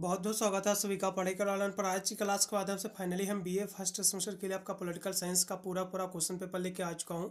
बहुत बहुत स्वागत है सभी का पढ़ाई कर ऑनलाइन पर आज की क्लास के माध्यम से फाइनली हम बीए फर्स्ट सेमेस्टर के लिए आपका पॉलिटिकल साइंस का पूरा पूरा क्वेश्चन पेपर लेके आ चुका हूँ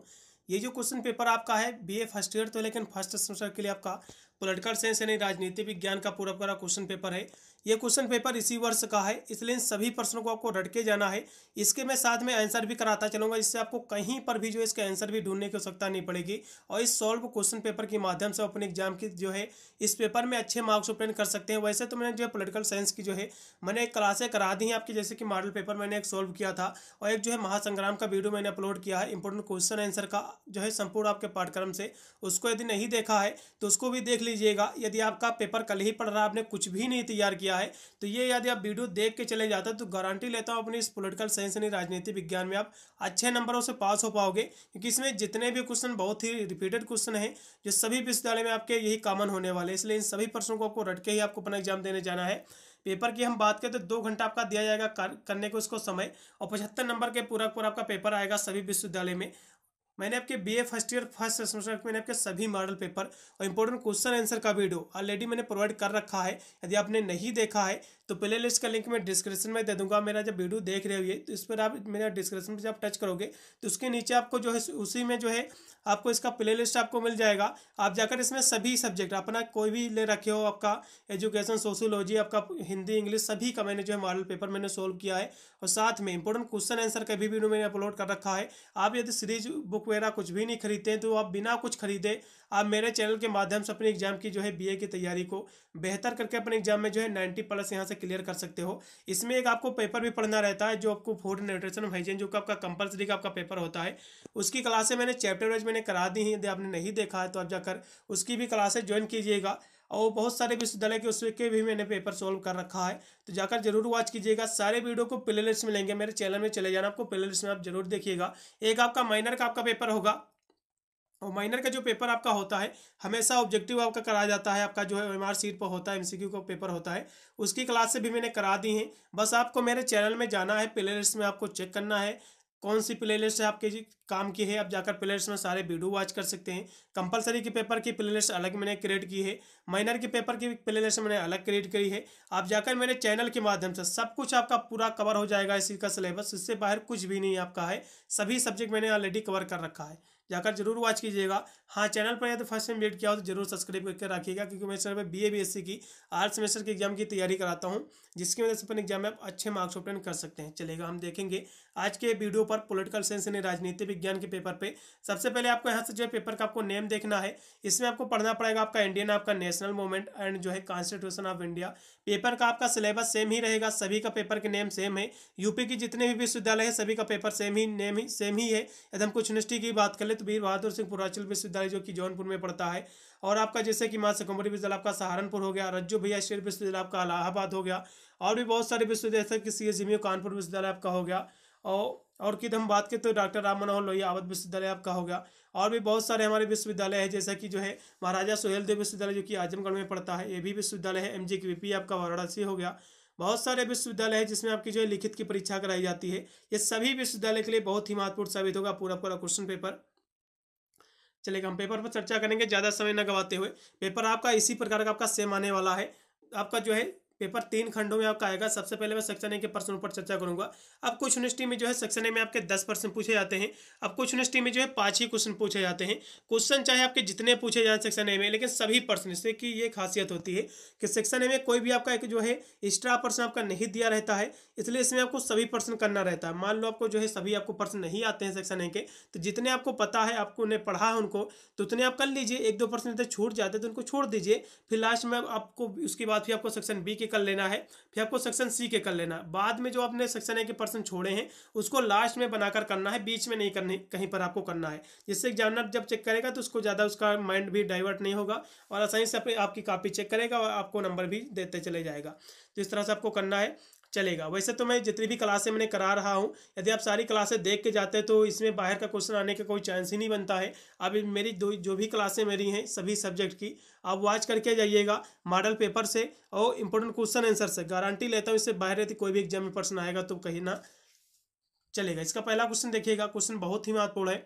ये जो क्वेश्चन पेपर आपका है बीए फर्स्ट ईयर तो लेकिन फर्स्ट सेमेस्टर के लिए आपका पॉलिटिकल साइंस यानी राजनीति विज्ञान का पूरा पूरा क्वेश्चन पेपर है ये क्वेश्चन पेपर इसी वर्ष का है इसलिए इन सभी प्रश्नों को आपको रट के जाना है इसके मैं साथ में आंसर भी कराता चलूंगा इससे आपको कहीं पर भी जो इसके आंसर भी ढूंढने की आवश्यकता नहीं पड़ेगी और इस सॉल्व क्वेश्चन पेपर के माध्यम से अपने एग्जाम की जो है इस पेपर में अच्छे मार्क्स ऑप्टेन कर सकते हैं वैसे तो मैंने जो है पोलिटिकल साइंस की जो है मैंने एक क्लासें करा दी हैं आपकी जैसे कि मॉडल पेपर मैंने एक सॉल्व किया था और एक जो है महासंग्राम का वीडियो मैंने अपलोड किया है इंपॉर्टेंट क्वेश्चन आंसर का जो है संपूर्ण आपके पाठ्यक्रम से उसको यदि नहीं देखा है तो उसको भी देख लीजिएगा यदि आपका पेपर कल ही पढ़ रहा आपने कुछ भी नहीं तैयार किया किया है तो ये यदि आप वीडियो देख के चले जाते तो गारंटी लेता हूँ अपनी इस पोलिटिकल साइंस यानी राजनीति विज्ञान में आप अच्छे नंबरों से पास हो पाओगे क्योंकि इसमें जितने भी क्वेश्चन बहुत ही रिपीटेड क्वेश्चन है जो सभी विश्वविद्यालय में आपके यही कॉमन होने वाले इसलिए इन सभी प्रश्नों को आपको रट के ही आपको अपना एग्जाम देने जाना है पेपर की हम बात करें तो दो घंटा आपका दिया जाएगा कर, करने को उसको समय और पचहत्तर नंबर के पूरा पूरा आपका पेपर आएगा सभी विश्वविद्यालय में मैंने आपके BA first year first semester में आपके सभी मॉडल पेपर और इंपॉर्टेंट क्वेश्चन आंसर का वीडियो ऑलरेडी मैंने प्रोवाइड कर रखा है यदि आपने नहीं देखा है तो प्ले लिस्ट का लिंक मैं डिस्क्रिप्शन में दे दूंगा मेरा जब वीडियो देख रहे हुए तो इस पर आप मेरा डिस्क्रिप्शन पर जब टच करोगे तो उसके नीचे आपको जो है उसी में जो है आपको इसका प्ले लिस्ट आपको मिल जाएगा आप जाकर इसमें सभी सब्जेक्ट अपना कोई भी ले रखे हो आपका एजुकेशन सोशियोलॉजी आपका हिंदी इंग्लिश सभी का मैंने जो है मॉडल पेपर मैंने सोल्व किया है और साथ में इंपॉर्टेंट क्वेश्चन आंसर का भी वीडियो मैंने अपलोड कर रखा है आप यदि सीरीज बुक वगैरह कुछ भी नहीं खरीदते हैं तो आप बिना कुछ खरीदे आप मेरे चैनल के माध्यम से अपने एग्जाम की जो है बी की तैयारी को बेहतर करके अपने एग्जाम में जो है नाइन्टी प्लस यहाँ से क्लियर कर सकते हो इसमें एक आपको पेपर भी पढ़ना रहता है जो आपको फूड न्यूट्रिशन हाइजीन जो आपका कंपलसरी का आपका पेपर होता है उसकी क्लासें मैंने चैप्टर वाइज मैंने करा दी हैं यदि आपने नहीं देखा है तो आप जाकर उसकी भी क्लासें ज्वाइन कीजिएगा और बहुत सारे विश्वविद्यालय के उसके भी मैंने पेपर सॉल्व कर रखा है तो जाकर जरूर वॉच कीजिएगा सारे वीडियो को प्ले लिस्ट मिलेंगे मेरे चैनल में चले जाना आपको प्ले लिस्ट में आप जरूर देखिएगा एक आपका माइनर का आपका पेपर होगा और माइनर का जो पेपर आपका होता है हमेशा ऑब्जेक्टिव आपका कराया जाता है आपका जो है एम आर सीट पर होता है एमसीक्यू का पेपर होता है उसकी क्लास से भी मैंने करा दी है बस आपको मेरे चैनल में जाना है लिस्ट में आपको चेक करना है कौन सी प्ले लिस्ट आपके काम की है आप जाकर लिस्ट में सारे वीडियो वॉच कर सकते हैं कंपलसरी के पेपर की लिस्ट अलग मैंने क्रिएट की है माइनर के पेपर की लिस्ट मैंने अलग क्रिएट करी है आप जाकर मेरे चैनल के माध्यम से सब कुछ आपका पूरा कवर हो जाएगा इसी का सिलेबस इससे बाहर कुछ भी नहीं आपका है सभी सब्जेक्ट मैंने ऑलरेडी कवर कर रखा है जाकर जरूर वॉच कीजिएगा हाँ चैनल पर यदि फर्स्ट टाइम वेट किया हो तो जरूर सब्सक्राइब करके रखिएगा क्योंकि मैं चैनल पर B A B S C की आठ सेमेस्टर के एग्जाम की तैयारी कराता हूँ जिसकी वजह से अपन एग्जाम में आप अच्छे मार्क्स ऑप्टेन कर सकते हैं चलेगा हम देखेंगे आज के वीडियो पर पोलिटिकल साइंस यानी राजनीति विज्ञान के पेपर पे सबसे पहले आपको यहाँ से जो है पेपर का आपको नेम देखना है इसमें आपको पढ़ना पड़ेगा आपका इंडियन आपका नेशनल मूवमेंट एंड जो है कॉन्स्टिट्यूशन ऑफ इंडिया पेपर का आपका सिलेबस सेम ही रहेगा सभी का पेपर के नेम सेम है यूपी की जितने भी विश्वविद्यालय है सभी का पेपर सेम ही नेम ही सेम ही है यदि हम कुछ यूनिवर्सिटी की बात कर ले तो तो वीर बहादुर सिंह पूर्वांचल विश्वविद्यालय जो कि जौनपुर में पड़ता है और आपका जैसे कि मां सकम्बरी विश्वविद्यालय आपका सहारनपुर हो गया रज्जू भैया शेर विश्वविद्यालय आपका इलाहाबाद हो गया और भी बहुत सारे विश्वविद्यालय जैसे कि सी एस कानपुर विश्वविद्यालय आपका हो गया और और की हम बात करें तो डॉक्टर राम मनोहर लोहिया अवध विश्वविद्यालय आपका हो गया और भी बहुत सारे हमारे विश्वविद्यालय है जैसा कि जो है महाराजा सुहेलदेव विश्वविद्यालय जो कि आजमगढ़ में पड़ता है ये भी विश्वविद्यालय है एम जी के आपका वाराणसी हो गया बहुत सारे विश्वविद्यालय है जिसमें आपकी जो है लिखित की परीक्षा कराई जाती है ये सभी विश्वविद्यालय के लिए बहुत ही महत्वपूर्ण साबित होगा पूरा पूरा क्वेश्चन पेपर चलिए हम पेपर पर चर्चा करेंगे ज़्यादा समय न गवाते हुए पेपर आपका इसी प्रकार का आपका सेम आने वाला है आपका जो है पेपर तीन खंडों में आपका आएगा सबसे पहले मैं सेक्शन ए के प्रश्न पर चर्चा करूंगा अब कुछ यूनिवर्सिटी में जो है सेक्शन ए में आपके दस प्रश्न पूछे जाते हैं अब कुछ यूनिवर्सिटी में जो है पांच ही क्वेश्चन पूछे जाते हैं क्वेश्चन चाहे आपके जितने पूछे जाए सेक्शन ए में लेकिन सभी प्रश्न इससे कि ये खासियत होती है कि सेक्शन ए में कोई भी आपका एक जो है एक्स्ट्रा प्रश्न आपका नहीं दिया रहता है इसलिए इसमें आपको सभी प्रश्न करना रहता है मान लो आपको जो है सभी आपको प्रश्न नहीं आते हैं सेक्शन ए के तो जितने आपको पता है आपको उन्हें पढ़ा है उनको तो उतने आप कर लीजिए एक दो प्रश्न छूट जाते तो उनको छोड़ दीजिए फिर लास्ट में आपको उसके बाद फिर आपको सेक्शन बी के कर लेना है फिर आपको सेक्शन सी के कर लेना बाद में जो आपने सेक्शन ए के पर्सन छोड़े हैं उसको लास्ट में बनाकर करना है बीच में नहीं करने कहीं पर आपको करना है जिससे एग्जामिनर जब चेक करेगा तो उसको ज़्यादा उसका माइंड भी डाइवर्ट नहीं होगा और आसानी से आपकी कापी चेक करेगा और आपको नंबर भी देते चले जाएगा तो इस तरह से आपको करना है चलेगा वैसे तो मैं जितनी भी क्लासें मैंने करा रहा हूँ यदि आप सारी क्लासें देख के जाते हैं तो इसमें बाहर का क्वेश्चन आने का कोई चांस ही नहीं बनता है अब मेरी दो जो भी क्लासें मेरी हैं सभी सब्जेक्ट की आप वॉच करके जाइएगा मॉडल पेपर से और इंपॉर्टेंट क्वेश्चन आंसर से गारंटी लेता हूँ इससे बाहर रहती कोई भी एग्जाम में पर्सन आएगा तो कहीं ना चलेगा इसका पहला क्वेश्चन देखिएगा क्वेश्चन बहुत ही महत्वपूर्ण है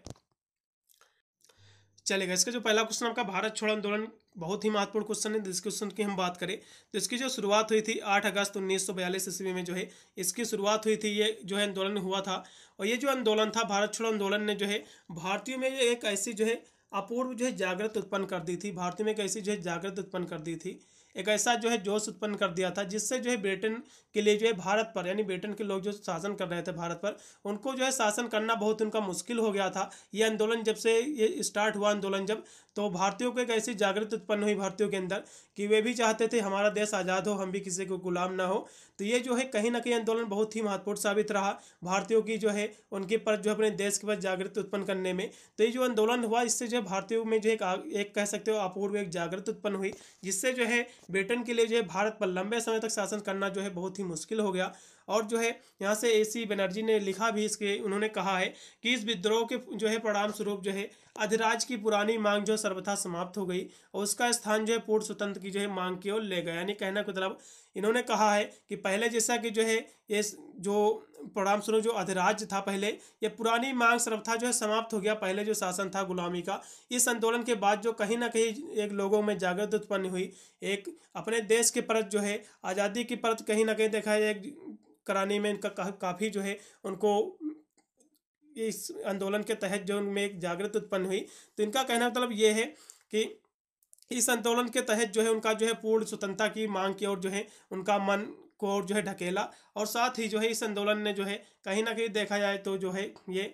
चलेगा इसका जो पहला क्वेश्चन आपका भारत छोड़ो आंदोलन बहुत ही महत्वपूर्ण क्वेश्चन है जिस क्वेश्चन की हम बात करें तो इसकी जो शुरुआत हुई थी 8 अगस्त उन्नीस सौ ईस्वी में जो है इसकी शुरुआत हुई थी ये जो है आंदोलन हुआ था और ये जो आंदोलन था भारत छोड़ो आंदोलन ने जो है भारतीयों में एक ऐसी जो है अपूर्व जो है जागृत उत्पन्न कर दी थी भारतीय में एक ऐसी जो है जागृत उत्पन्न कर दी थी एक ऐसा जो है जोश उत्पन्न कर दिया था जिससे जो है ब्रिटेन के लिए जो है भारत पर यानी ब्रिटेन के लोग जो शासन कर रहे थे भारत पर उनको जो है शासन करना बहुत उनका मुश्किल हो गया था ये आंदोलन जब से ये स्टार्ट हुआ आंदोलन जब तो भारतीयों को एक ऐसी जागृत उत्पन्न हुई भारतीयों के अंदर कि वे भी चाहते थे हमारा देश आज़ाद हो हम भी किसी को गुलाम ना हो तो ये जो है कहीं ना कहीं आंदोलन बहुत ही महत्वपूर्ण साबित रहा भारतीयों की जो है उनके पर जो अपने देश के पास जागृत उत्पन्न करने में तो ये जो आंदोलन हुआ इससे जो है भारतीयों में जो एक, एक कह सकते हो अपूर्व एक जागृत उत्पन्न हुई जिससे जो है ब्रिटेन के लिए जो है भारत पर लंबे समय तक शासन करना जो है बहुत ही मुश्किल हो गया और जो है यहाँ से ए बनर्जी ने लिखा भी इसके उन्होंने कहा है कि इस विद्रोह के जो है परिणाम स्वरूप जो है अधिराज की पुरानी मांग जो सर्वथा समाप्त हो गई और उसका स्थान जो है पूर्ण स्वतंत्र की जो है मांग की ओर ले गया यानी कहना मतलब इन्होंने कहा है कि पहले जैसा कि जो है ये जो प्रणाम स्वरूप जो अधिराज था पहले ये पुरानी मांग सर्वथा जो है समाप्त हो गया पहले जो शासन था गुलामी का इस आंदोलन के बाद जो कहीं ना कहीं एक लोगों में जागृत उत्पन्न हुई एक अपने देश के परत जो है आज़ादी की परत कहीं ना कहीं देखा है एक कराने में इनका काफ़ी जो है उनको इस आंदोलन के तहत जो उनमें एक जागृत उत्पन्न हुई तो इनका कहना मतलब ये है कि इस आंदोलन के तहत जो है उनका जो है पूर्ण स्वतंत्रता की मांग की और जो है उनका मन को और जो है ढकेला और साथ ही जो है इस आंदोलन ने जो है कहीं ना कहीं देखा जाए तो जो है ये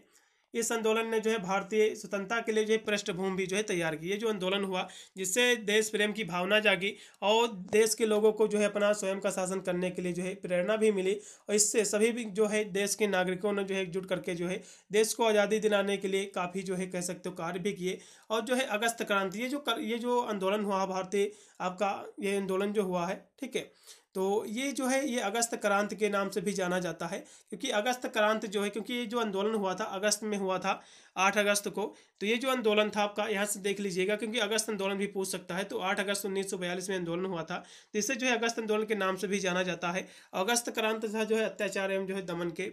इस आंदोलन ने जो है भारतीय स्वतंत्रता के लिए जो है पृष्ठभूमि भी जो है तैयार की ये जो आंदोलन हुआ जिससे देश प्रेम की भावना जागी और देश के लोगों को जो है अपना स्वयं का शासन करने के लिए जो है प्रेरणा भी मिली और इससे सभी भी जो है देश के नागरिकों ने जो है एकजुट करके जो है देश को आज़ादी दिलाने के लिए काफ़ी जो है कह सकते हो कार्य भी किए और जो है अगस्त क्रांति ये जो कर, ये जो आंदोलन हुआ भारतीय आपका ये आंदोलन जो हुआ है ठीक है तो ये जो है ये अगस्त क्रांति के नाम से भी जाना जाता है क्योंकि अगस्त क्रांति जो है क्योंकि ये जो आंदोलन हुआ था अगस्त में हुआ था आठ अगस्त को तो ये जो आंदोलन था आपका यहाँ से देख लीजिएगा क्योंकि अगस्त आंदोलन भी पूछ सकता है तो आठ अगस्त उन्नीस में आंदोलन हुआ था तो इसे जो है अगस्त आंदोलन के नाम से भी जाना जाता है अगस्त क्रांति था जो है अत्याचार एवं जो है दमन के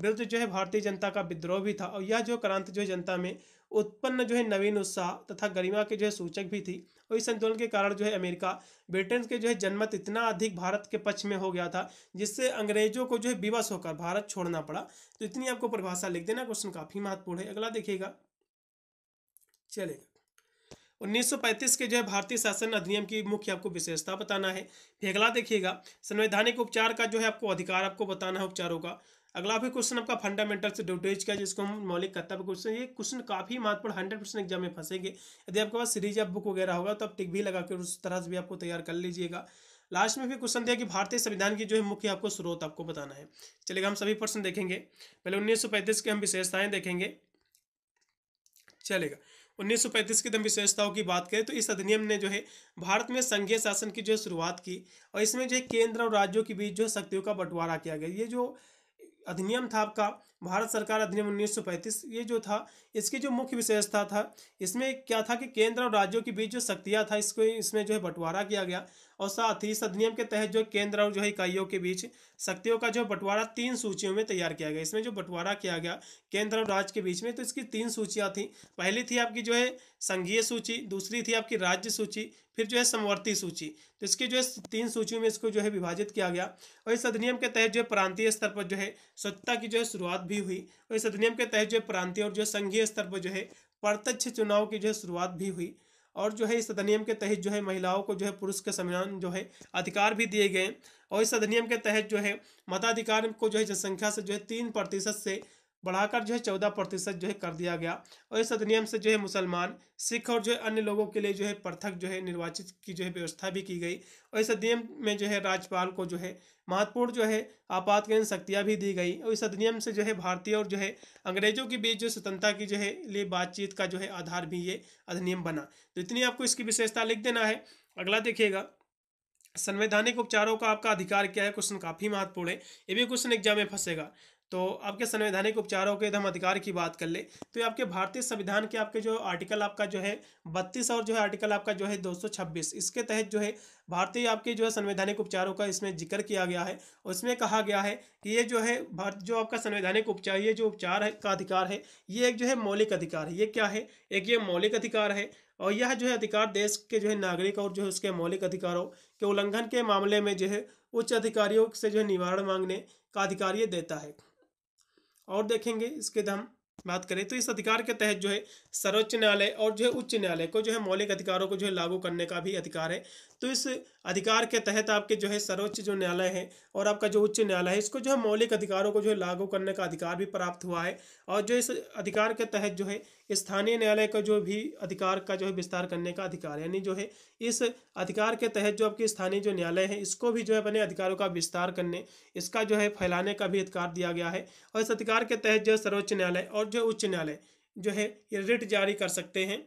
विरुद्ध जो है भारतीय जनता का विद्रोह भी था और यह जो क्रांति जो है जनता में उत्पन्न जो है नवीन उत्साह तथा गरिमा के जो है सूचक भी थी और इस आंदोलन के कारण जो है अमेरिका ब्रिटेन के जो है जनमत इतना अधिक भारत के पक्ष में हो गया था जिससे अंग्रेजों को जो है विवश होकर भारत छोड़ना पड़ा तो इतनी आपको परिभाषा लिख देना क्वेश्चन काफी महत्वपूर्ण है अगला देखिएगा चलेगा 1935 के जो है भारतीय शासन अधिनियम की मुख्य आपको विशेषता बताना है फिर अगला देखिएगा संवैधानिक उपचार का जो है आपको अधिकार आपको बताना है उपचारों का अगला भी क्वेश्चन आपका फंडामेंटल से ड्यूटेज का जिसको हम मौलिक कर्तव्य क्वेश्चन ये क्वेश्चन काफी महत्वपूर्ण हंड्रेड परसेंट एग्जाम में फंसेंगे यदि आपके पास सीरीज या बुक वगैरह होगा तो आप टिक भी लगा के उस तरह से भी आपको तैयार कर लीजिएगा लास्ट में भी क्वेश्चन दिया कि भारतीय संविधान की जो है मुख्य आपको स्रोत आपको बताना है चलेगा हम सभी प्रश्न देखेंगे पहले उन्नीस की हम विशेषताएं देखेंगे चलेगा 1935 की तो विशेषताओं की बात करें तो इस अधिनियम ने जो है भारत में संघीय शासन की जो है शुरुआत की और इसमें जो है केंद्र और राज्यों के बीच जो है शक्तियों का बंटवारा किया गया ये जो अधिनियम था आपका भारत सरकार अधिनियम 1935 ये जो था इसकी जो मुख्य विशेषता था इसमें क्या था कि केंद्र और राज्यों के बीच जो शक्तियाँ था इसको इसमें जो है बंटवारा किया गया और साथ ही इस अधिनियम के तहत जो केंद्र और जो है इकाइयों के बीच शक्तियों का जो बंटवारा तीन सूचियों में तैयार किया गया इसमें जो बंटवारा किया गया केंद्र और राज्य के बीच में तो इसकी तीन सूचियाँ थी पहली थी आपकी जो है संघीय सूची दूसरी थी आपकी राज्य सूची फिर जो है समवर्ती सूची तो इसकी जो है तीन सूचियों में इसको जो है विभाजित किया गया और इस अधिनियम के तहत जो है प्रांतीय स्तर पर जो है स्वच्छता की जो है शुरुआत भी हुई और इस अधिनियम के तहत जो है प्रांतीय और जो संघीय स्तर पर जो है प्रत्यक्ष चुनाव की जो है शुरुआत भी हुई और जो है इस अधिनियम के तहत जो है महिलाओं को जो है पुरुष के समान जो है अधिकार भी दिए गए और इस अधिनियम के तहत जो है मताधिकार को जो है जनसंख्या से जो है तीन प्रतिशत से बढ़ाकर जो है चौदह प्रतिशत जो है कर दिया गया और इस अधिनियम से जो है मुसलमान सिख और जो है अन्य लोगों के लिए जो है पृथक जो है निर्वाचित की जो है व्यवस्था भी की गई और इस अधिनियम में जो है राज्यपाल को जो है महत्वपूर्ण जो है आपातकालीन शक्तियाँ भी दी गई और इस अधिनियम से जो है भारतीय और जो है अंग्रेजों के बीच जो स्वतंत्रता की जो है लिए बातचीत का जो है आधार भी ये अधिनियम बना तो इतनी आपको इसकी विशेषता लिख देना है अगला देखिएगा संवैधानिक उपचारों का आपका अधिकार क्या है क्वेश्चन काफी महत्वपूर्ण है ये भी क्वेश्चन एग्जाम में फंसेगा तो आपके संवैधानिक उपचारों के हम अधिकार की बात कर ले तो ये आपके भारतीय संविधान के आपके जो आर्टिकल आपका जो है बत्तीस और जो है आर्टिकल आपका जो है छब्बीस इसके तहत जो है भारतीय आपके जो है संवैधानिक उपचारों का इसमें जिक्र किया गया है और इसमें कहा गया है कि ये जो है भारत जो आपका संवैधानिक उपचार ये जो उपचार है का अधिकार है ये एक जो है मौलिक अधिकार है ये क्या है एक ये मौलिक अधिकार है और यह जो है अधिकार देश के जो है नागरिक और जो है उसके मौलिक अधिकारों के उल्लंघन के मामले में जो है उच्च अधिकारियों से जो है निवारण मांगने का अधिकार ये देता है और देखेंगे इसके हम बात करें तो इस अधिकार के तहत जो है सर्वोच्च न्यायालय और जो है उच्च न्यायालय को जो है मौलिक अधिकारों को जो है लागू करने का भी अधिकार है तो इस अधिकार के तहत आपके जो है सर्वोच्च जो न्यायालय है और आपका जो उच्च न्यायालय है इसको जो है मौलिक अधिकारों को जो है लागू करने का अधिकार भी प्राप्त हुआ है और जो इस अधिकार के तहत जो है स्थानीय न्यायालय का जो भी अधिकार का जो है विस्तार करने का अधिकार यानी जो है इस अधिकार के तहत जो आपके स्थानीय जो न्यायालय है इसको भी जो है अपने अधिकारों का विस्तार करने इसका जो है फैलाने का भी अधिकार दिया गया है और इस अधिकार के तहत जो सर्वोच्च न्यायालय और जो उच्च न्यायालय जो है ये रिट जारी कर सकते हैं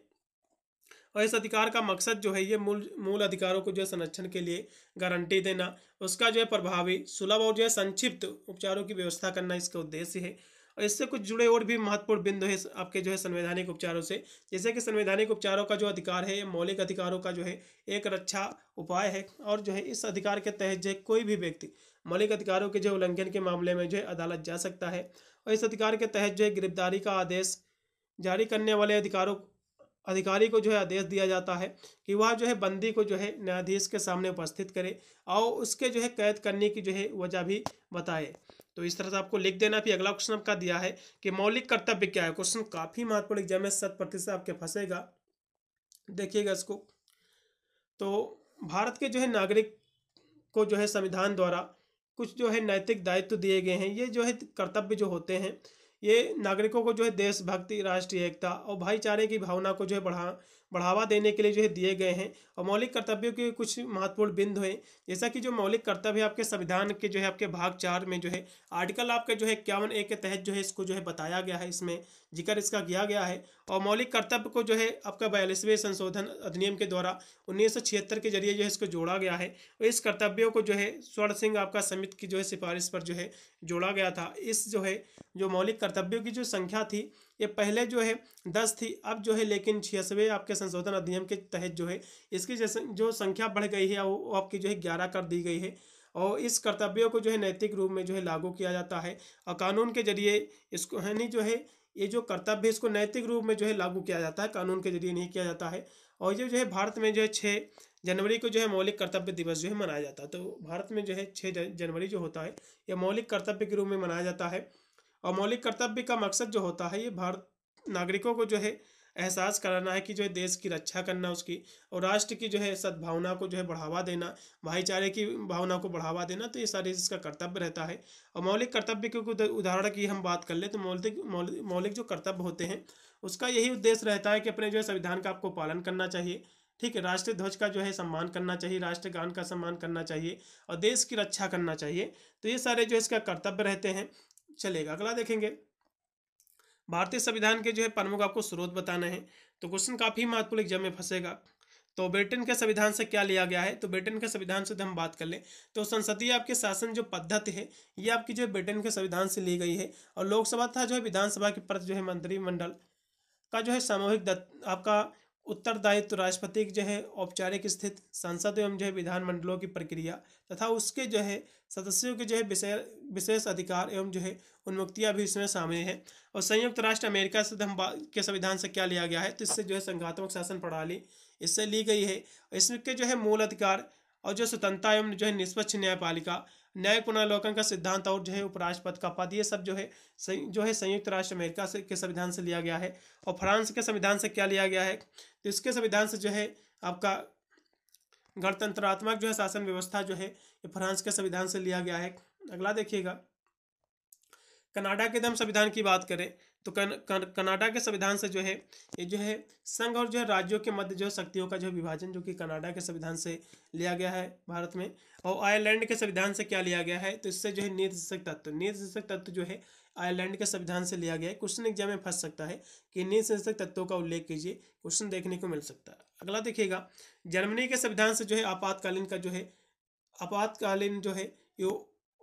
और इस अधिकार का मकसद जो है ये मूल मूल अधिकारों को जो है संरक्षण के लिए गारंटी देना उसका जो है प्रभावी सुलभ और जो है संक्षिप्त उपचारों की व्यवस्था करना इसका उद्देश्य है और इससे कुछ जुड़े और भी महत्वपूर्ण बिंदु है आपके जो है संवैधानिक उपचारों से जैसे कि संवैधानिक उपचारों का जो अधिकार है ये मौलिक अधिकारों का जो है एक रक्षा उपाय है और जो है इस अधिकार के तहत जो कोई भी व्यक्ति मौलिक अधिकारों के जो उल्लंघन के मामले में जो है अदालत जा सकता है और इस अधिकार के तहत जो है गिरफ्तारी का आदेश जारी करने वाले अधिकारों अधिकारी को जो है आदेश दिया जाता है कि वह जो है बंदी को जो है न्यायाधीश के सामने उपस्थित करे और उसके जो है कैद करने की जो है वजह भी बताए तो इस तरह से आपको लिख देना भी अगला क्वेश्चन आपका दिया है कि मौलिक कर्तव्य क्या है क्वेश्चन काफी महत्वपूर्ण एग्जाम में शत प्रतिशत आपके फंसेगा देखिएगा इसको तो भारत के जो है नागरिक को जो है संविधान द्वारा कुछ जो है नैतिक दायित्व दिए गए हैं ये जो है कर्तव्य जो होते हैं ये नागरिकों को जो है देशभक्ति राष्ट्रीय एकता और भाईचारे की भावना को जो है बढ़ा बढ़ावा देने के लिए जो है दिए गए हैं और मौलिक कर्तव्यों के कुछ महत्वपूर्ण बिंदु हैं जैसा कि जो मौलिक कर्तव्य है आपके संविधान के जो है आपके भाग चार में जो है आर्टिकल आपके जो है इक्यावन ए के तहत जो है इसको जो है बताया गया है इसमें जिक्र इसका किया गया है और मौलिक कर्तव्य को जो है आपका बयालीसवें संशोधन अधिनियम के द्वारा उन्नीस के जरिए जो है इसको जोड़ा गया है और इस कर्तव्यों को जो है स्वर्ण सिंह आपका समिति की जो है सिफारिश पर जो है जोड़ा गया था इस जो है जो मौलिक कर्तव्यों की जो संख्या थी ये पहले जो है दस थी अब जो है लेकिन छियासवें आपके संशोधन अधिनियम के तहत जो है इसकी जैसे जो संख्या बढ़ गई है वो आपकी जो है ग्यारह कर दी गई है और इस कर्तव्यों को जो है नैतिक रूप में जो है लागू किया जाता है और कानून के जरिए इसको यानी जो है ये जो कर्तव्य है इसको नैतिक रूप में जो है लागू किया जाता है कानून के जरिए नहीं किया जाता है और ये जो है भारत में जो है छः जनवरी को जो है मौलिक कर्तव्य दिवस जो है मनाया जाता है तो भारत में जो है छः जनवरी जो होता है यह मौलिक कर्तव्य के रूप में मनाया जाता है और मौलिक कर्तव्य का मकसद जो होता है ये भारत नागरिकों को जो है एहसास कराना है कि जो है देश की रक्षा करना उसकी और राष्ट्र की जो है सद्भावना को जो है बढ़ावा देना भाईचारे की भावना को बढ़ावा देना तो ये सारे इसका कर्तव्य रहता है और मौलिक कर्तव्य क्योंकि उदाहरण की हम बात कर ले तो मौलिक मौलिक जो कर्तव्य होते हैं उसका यही उद्देश्य रहता है कि अपने जो है संविधान का आपको पालन करना चाहिए ठीक है राष्ट्रीय ध्वज का जो है सम्मान करना चाहिए राष्ट्रगान का सम्मान करना चाहिए और देश की रक्षा करना चाहिए तो ये सारे जो इसका कर्तव्य रहते हैं चलेगा अगला देखेंगे भारतीय संविधान के जो है प्रमुख आपको स्रोत बताना है तो क्वेश्चन काफ़ी महत्वपूर्ण एग्जाम में फंसेगा तो ब्रिटेन के संविधान से क्या लिया गया है तो ब्रिटेन के संविधान से तो हम बात कर लें तो संसदीय आपके शासन जो पद्धति है ये आपकी जो ब्रिटेन के संविधान से ली गई है और लोकसभा था जो है विधानसभा के प्रति जो है मंत्रिमंडल का जो है सामूहिक आपका उत्तरदायित्व राष्ट्रपति की जो है औपचारिक स्थित संसद एवं जो है विधानमंडलों की प्रक्रिया तथा उसके जो है सदस्यों के जो है विषय विशेष अधिकार एवं जो है उन्मुक्तियाँ भी इसमें शामिल हैं और संयुक्त राष्ट्र अमेरिका से हम के संविधान से क्या लिया गया है तो इससे जो है संघात्मक शासन प्रणाली इससे ली गई है इसके जो है मूल अधिकार और जो स्वतंत्रता एवं जो है निष्पक्ष न्यायपालिका न्याय पुनर्लोकन का सिद्धांत और जो है उपराष्ट्रपति का पद ये सब जो है जो है संयुक्त राष्ट्र अमेरिका से के संविधान से लिया गया है और फ्रांस के संविधान से क्या लिया गया है तो इसके संविधान से जो है आपका गणतंत्रात्मक जो है शासन व्यवस्था जो है ये फ्रांस के संविधान से लिया गया है अगला देखिएगा कनाडा के हम संविधान की बात करें तो कन, कन, कनाडा के संविधान से जो है ये जो है संघ और जो है राज्यों के मध्य जो शक्तियों का जो विभाजन जो कि कनाडा के संविधान से लिया गया है भारत में और आयरलैंड के संविधान से क्या लिया गया है तो इससे जो है निर्देशक तत्व निर्देशक तत्व जो है आयरलैंड के संविधान से लिया गया है क्वेश्चन एग्जाम में फंस सकता है कि इन्हीं संसद तत्वों का उल्लेख कीजिए क्वेश्चन देखने को मिल सकता है अगला देखिएगा जर्मनी के संविधान से जो है आपातकालीन का जो है आपातकालीन जो है ये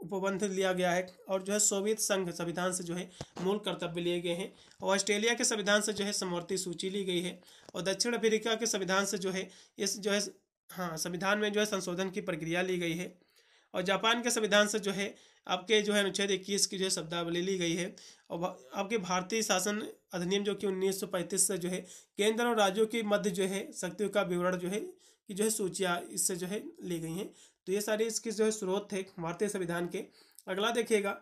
उपबंध लिया गया है और जो है सोवियत संघ संविधान से जो है मूल कर्तव्य लिए गए हैं और ऑस्ट्रेलिया के संविधान से जो है समर्थि सूची ली गई है और दक्षिण अफ्रीका के संविधान से जो है इस जो है हाँ संविधान में जो है संशोधन की प्रक्रिया ली गई है और जापान के संविधान से जो है आपके जो है अनुच्छेद इक्कीस की जो है शब्दावली ली गई है और आपके भारतीय शासन अधिनियम जो कि 1935 से जो है केंद्र और राज्यों के मध्य जो है शक्तियों का विवरण जो है की जो है सूचियाँ इससे जो है ली गई हैं तो ये सारे इसके जो है स्रोत थे भारतीय संविधान के अगला देखिएगा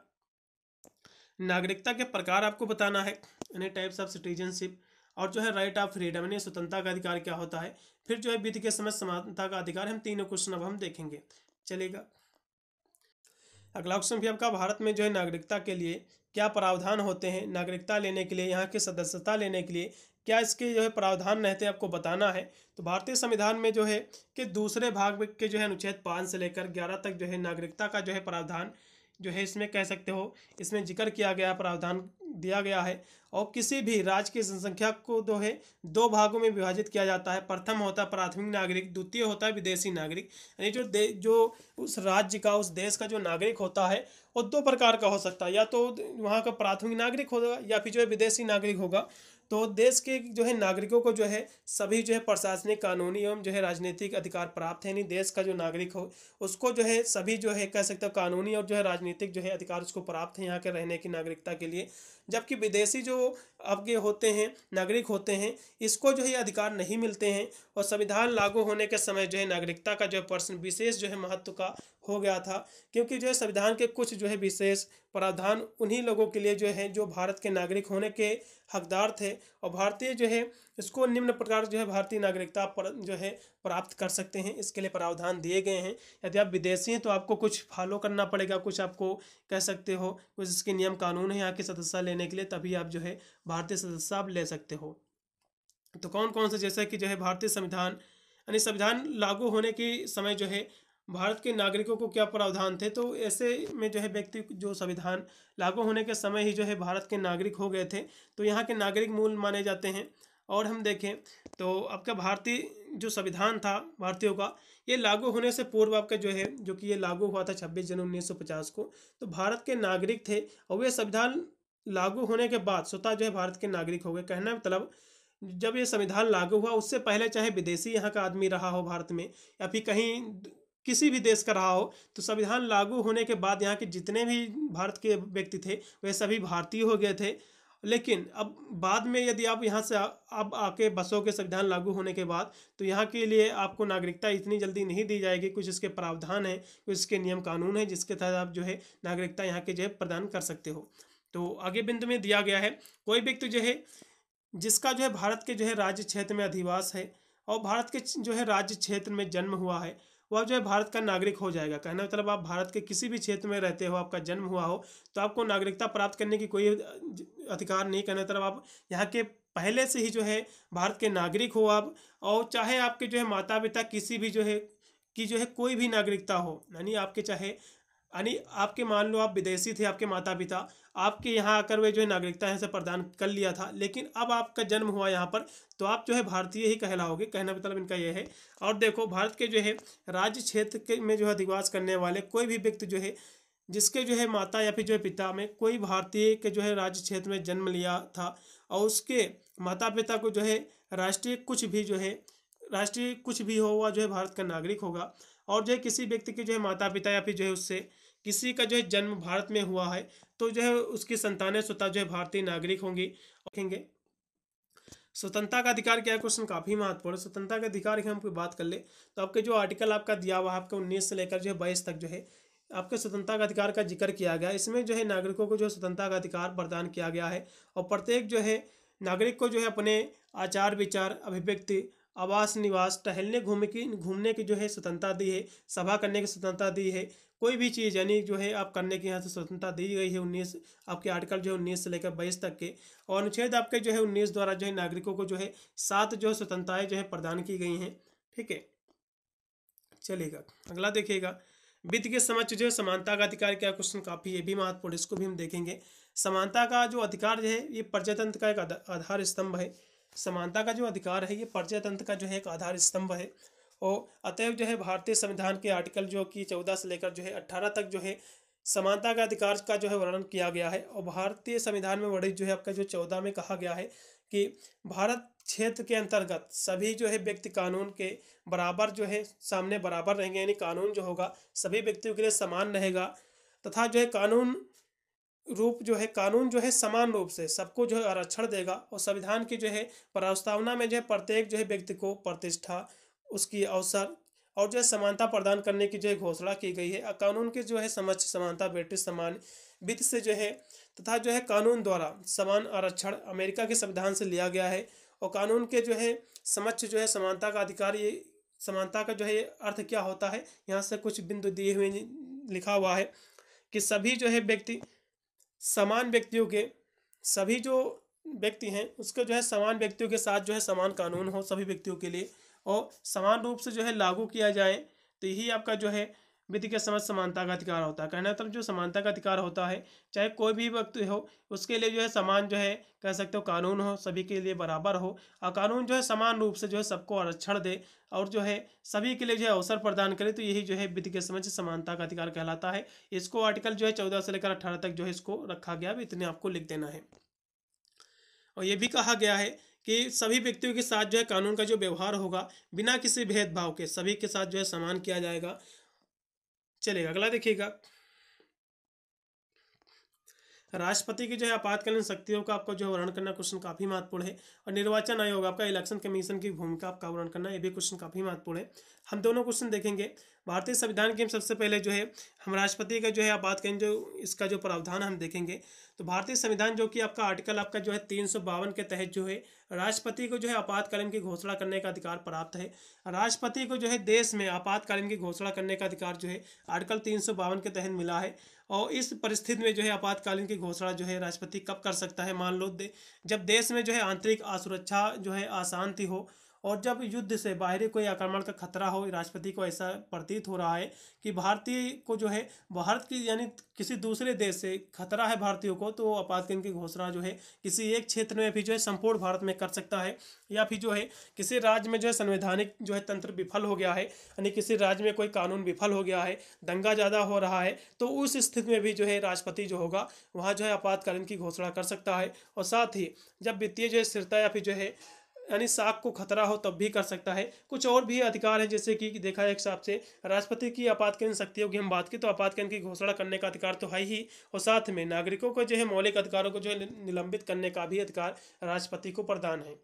नागरिकता के प्रकार आपको बताना है यानी टाइप्स ऑफ सिटीजनशिप और जो है राइट ऑफ फ्रीडम यानी स्वतंत्रता का अधिकार क्या होता है फिर जो है विधि के समय समानता का अधिकार हम तीनों क्वेश्चन अब हम देखेंगे चलेगा अगला क्वेश्चन भी आपका भारत में जो है नागरिकता के लिए क्या प्रावधान होते हैं नागरिकता लेने के लिए यहाँ की सदस्यता लेने के लिए क्या इसके जो है प्रावधान रहते हैं आपको बताना है तो भारतीय संविधान में जो है कि दूसरे भाग के जो है अनुच्छेद पाँच से लेकर ग्यारह तक जो है नागरिकता का जो है प्रावधान जो है इसमें कह सकते हो इसमें जिक्र किया गया प्रावधान दिया गया है और किसी भी राज्य की जनसंख्या को जो है दो भागों में विभाजित किया जाता है प्रथम होता है प्राथमिक नागरिक द्वितीय होता है विदेशी नागरिक यानी जो दे जो उस राज्य का उस देश का जो नागरिक होता है वो दो प्रकार का हो सकता है या तो वहाँ का प्राथमिक नागरिक होगा या फिर जो है विदेशी नागरिक होगा तो देश के जो है नागरिकों को जो है सभी जो है प्रशासनिक कानूनी एवं जो है राजनीतिक अधिकार प्राप्त है यानी देश का जो नागरिक हो उसको जो है सभी जो है कह सकते हो कानूनी और जो है राजनीतिक जो है अधिकार उसको प्राप्त है यहाँ के रहने की नागरिकता के लिए जबकि विदेशी जो आपके होते हैं नागरिक होते हैं इसको जो है अधिकार नहीं मिलते हैं और संविधान लागू होने के समय जो है नागरिकता का जो प्रश्न विशेष जो है महत्व का हो गया था क्योंकि जो है संविधान के कुछ जो है विशेष प्रावधान उन्हीं लोगों के लिए जो है जो भारत के नागरिक होने के हकदार थे और भारतीय जो है इसको निम्न प्रकार जो है भारतीय नागरिकता पर जो है प्राप्त कर सकते हैं इसके लिए प्रावधान दिए गए हैं यदि आप विदेशी हैं तो आपको कुछ फॉलो करना पड़ेगा कुछ आपको कह सकते हो कुछ इसके नियम कानून है यहाँ की सदस्यता लेने के लिए तभी आप जो है भारतीय सदस्यता आप ले सकते हो तो कौन कौन से जैसा कि जो है भारतीय संविधान यानी संविधान लागू होने के समय जो है भारत के नागरिकों को क्या प्रावधान थे तो ऐसे में जो है व्यक्ति जो संविधान लागू होने के समय ही जो है भारत के नागरिक हो गए थे तो यहाँ के नागरिक मूल माने जाते हैं और हम देखें तो आपका भारतीय जो संविधान था भारतीयों का ये लागू होने से पूर्व आपका जो है जो कि ये लागू हुआ था 26 जनवरी 1950 को तो भारत के नागरिक थे और वे संविधान लागू होने के बाद स्वतः जो है भारत के नागरिक हो गए कहना मतलब जब ये संविधान लागू हुआ उससे पहले चाहे विदेशी यहाँ का आदमी रहा हो भारत में या फिर कहीं किसी भी देश का रहा हो तो संविधान लागू होने के बाद यहाँ के जितने भी भारत के व्यक्ति थे वे सभी भारतीय हो गए थे लेकिन अब बाद में यदि आप यहाँ से अब आके बसों के संविधान लागू होने के बाद तो यहाँ के लिए आपको नागरिकता इतनी जल्दी नहीं दी जाएगी कुछ इसके प्रावधान हैं कुछ इसके नियम कानून हैं जिसके तहत आप जो है नागरिकता यहाँ के जो है प्रदान कर सकते हो तो आगे बिंदु में दिया गया है कोई व्यक्ति जो है जिसका जो है भारत के जो है राज्य क्षेत्र में अधिवास है और भारत के जो है राज्य क्षेत्र में जन्म हुआ है वह आप जो है भारत का नागरिक हो जाएगा का मतलब आप भारत के किसी भी क्षेत्र में रहते हो आपका जन्म हुआ हो तो आपको नागरिकता प्राप्त करने की कोई अधिकार नहीं कहने मतलब आप यहाँ के पहले से ही जो है भारत के नागरिक हो आप और चाहे आपके जो है माता पिता किसी भी जो है कि जो है कोई भी नागरिकता हो यानी आपके चाहे यानी आपके मान लो आप विदेशी थे आपके माता पिता आपके यहाँ आकर वे जो है नागरिकता है से प्रदान कर लिया था लेकिन अब आपका जन्म हुआ यहाँ पर तो आप जो है भारतीय ही कहलाओगे कहना मतलब इनका यह है और देखो भारत के जो है राज्य क्षेत्र के में जो है अधिवास करने वाले कोई भी व्यक्ति जो है जिसके जो है माता या फिर जो है पिता में कोई भारतीय के जो है राज्य क्षेत्र में जन्म लिया था और उसके माता पिता को जो है राष्ट्रीय कुछ भी जो है राष्ट्रीय कुछ भी हो वह जो है भारत का नागरिक होगा और जो है किसी व्यक्ति के जो है माता पिता या फिर जो है उससे किसी का जो है जन्म भारत में हुआ है तो जो है उसकी संतानें स्वतः जो है भारतीय नागरिक होंगी रखेंगे स्वतंत्रता का अधिकार क्या है क्वेश्चन काफी महत्वपूर्ण स्वतंत्रता का अधिकार की हम कोई बात कर ले तो आपके जो आर्टिकल आपका दिया हुआ है आपका उन्नीस से लेकर जो है बाईस तक जो है आपके स्वतंत्रता का अधिकार का जिक्र किया गया इसमें जो है नागरिकों को जो है स्वतंत्रता का अधिकार प्रदान किया गया है और प्रत्येक जो है नागरिक को जो है अपने आचार विचार अभिव्यक्ति आवास निवास टहलने घूमने की घूमने की जो है स्वतंत्रता दी है सभा करने की स्वतंत्रता दी है कोई भी चीज़ यानी जो है आप करने की यहाँ से स्वतंत्रता दी गई है उन्नीस आपके आर्टिकल जो है उन्नीस से लेकर बाईस तक के और अनुच्छेद आपके जो है उन्नीस द्वारा जो है नागरिकों को जो है सात जो है स्वतंत्रताएँ जो है प्रदान की गई हैं ठीक है चलेगा अगला देखिएगा वित्त के समक्ष जो है समानता का अधिकार क्या क्वेश्चन काफ़ी ये भी महत्वपूर्ण इसको भी हम देखेंगे समानता का जो अधिकार है ये प्रजातंत्र का एक आधार स्तंभ है समानता का जो अधिकार है ये प्रजातंत्र का जो है एक आधार स्तंभ है और अतएव जो है भारतीय संविधान के आर्टिकल जो कि चौदह से लेकर जो है अट्ठारह तक जो है समानता का अधिकार का जो है वर्णन किया गया है और भारतीय संविधान में वर्णित जो है आपका जो चौदह में कहा गया है कि भारत क्षेत्र के अंतर्गत सभी जो है व्यक्ति कानून के बराबर जो है सामने बराबर रहेंगे यानी कानून जो होगा सभी व्यक्तियों के लिए समान रहेगा तथा जो है कानून रूप जो है कानून जो है समान रूप से सबको जो है आरक्षण देगा और संविधान की जो है प्रस्तावना में जो है प्रत्येक जो है व्यक्ति को प्रतिष्ठा उसकी अवसर और जो है समानता प्रदान करने की जो है घोषणा की गई है कानून के जो है समझ समानता ब्रिटिश समान वित्त से जो है तथा जो है कानून द्वारा समान आरक्षण अमेरिका के संविधान से लिया गया है और कानून के जो है समक्ष जो है समानता का अधिकार ये समानता का जो है अर्थ क्या होता है यहाँ से कुछ बिंदु दिए हुए लिखा हुआ है कि सभी जो है व्यक्ति समान व्यक्तियों के सभी जो व्यक्ति हैं उसके जो है समान व्यक्तियों के साथ जो है समान कानून हो सभी व्यक्तियों के लिए और समान रूप से जो है लागू किया जाए तो यही आपका जो है विधि के समझ समानता का अधिकार होता है कहना मतलब जो समानता का अधिकार होता है चाहे कोई भी व्यक्ति हो उसके लिए जो है समान जो है कह सकते हो कानून हो सभी के लिए बराबर हो और कानून जो है समान रूप से जो है सबको आरक्षण दे और जो है सभी के लिए जो है अवसर प्रदान करे तो यही जो है विधि के समझ समानता का अधिकार कहलाता है इसको आर्टिकल जो है चौदह से लेकर अठारह तक जो है इसको रखा गया इतने आपको लिख देना है और ये भी कहा गया है कि सभी व्यक्तियों के साथ जो है कानून का जो व्यवहार होगा बिना किसी भेदभाव के सभी के साथ जो है समान किया जाएगा चलेगा अगला देखिएगा राष्ट्रपति की जो है आपातकालीन शक्तियों का आपको जो है वर्णन करना क्वेश्चन काफी महत्वपूर्ण है और निर्वाचन आयोग आपका इलेक्शन कमीशन की भूमिका आपका वर्णन करना यह भी क्वेश्चन काफी महत्वपूर्ण है हम दोनों क्वेश्चन देखेंगे भारतीय संविधान के हम सबसे पहले जो है हम राष्ट्रपति का जो है आप बात करें जो इसका जो प्रावधान हम देखेंगे तो भारतीय संविधान जो कि आपका आर्टिकल आपका जो है तीन के तहत जो है राष्ट्रपति को जो है आपातकालीन की घोषणा करने का अधिकार प्राप्त है राष्ट्रपति को जो है देश में आपातकालीन की घोषणा करने का अधिकार जो है आर्टिकल तीन के तहत मिला है और इस परिस्थिति में जो है आपातकालीन की घोषणा जो है राष्ट्रपति कब कर सकता है मान लो दे, जब देश में जो है आंतरिक असुरक्षा जो है अशांति हो और जब युद्ध से बाहरी कोई आक्रमण का खतरा हो राष्ट्रपति को ऐसा प्रतीत हो रहा है कि भारतीय को जो है भारत की यानी किसी दूसरे देश से खतरा है भारतीयों को तो आपातकालीन की घोषणा जो है किसी एक क्षेत्र में भी जो है संपूर्ण भारत में कर सकता है या फिर जो है किसी राज्य में जो है संवैधानिक जो है तंत्र विफल हो गया है यानी किसी राज्य में कोई कानून विफल हो गया है दंगा ज़्यादा हो रहा है तो उस स्थिति में भी जो है राष्ट्रपति जो होगा वहाँ जो है आपातकालीन की घोषणा कर सकता है और साथ ही जब वित्तीय जो है स्थिरता या फिर जो है यानी साख को खतरा हो तब भी कर सकता है कुछ और भी अधिकार हैं जैसे कि देखा है एक हिसाब से राष्ट्रपति की आपातकालीन शक्तियों की हम बात की तो आपातकालीन की घोषणा करने का अधिकार तो है ही और साथ में नागरिकों को जो है मौलिक अधिकारों को जो है निलंबित करने का भी अधिकार राष्ट्रपति को प्रदान है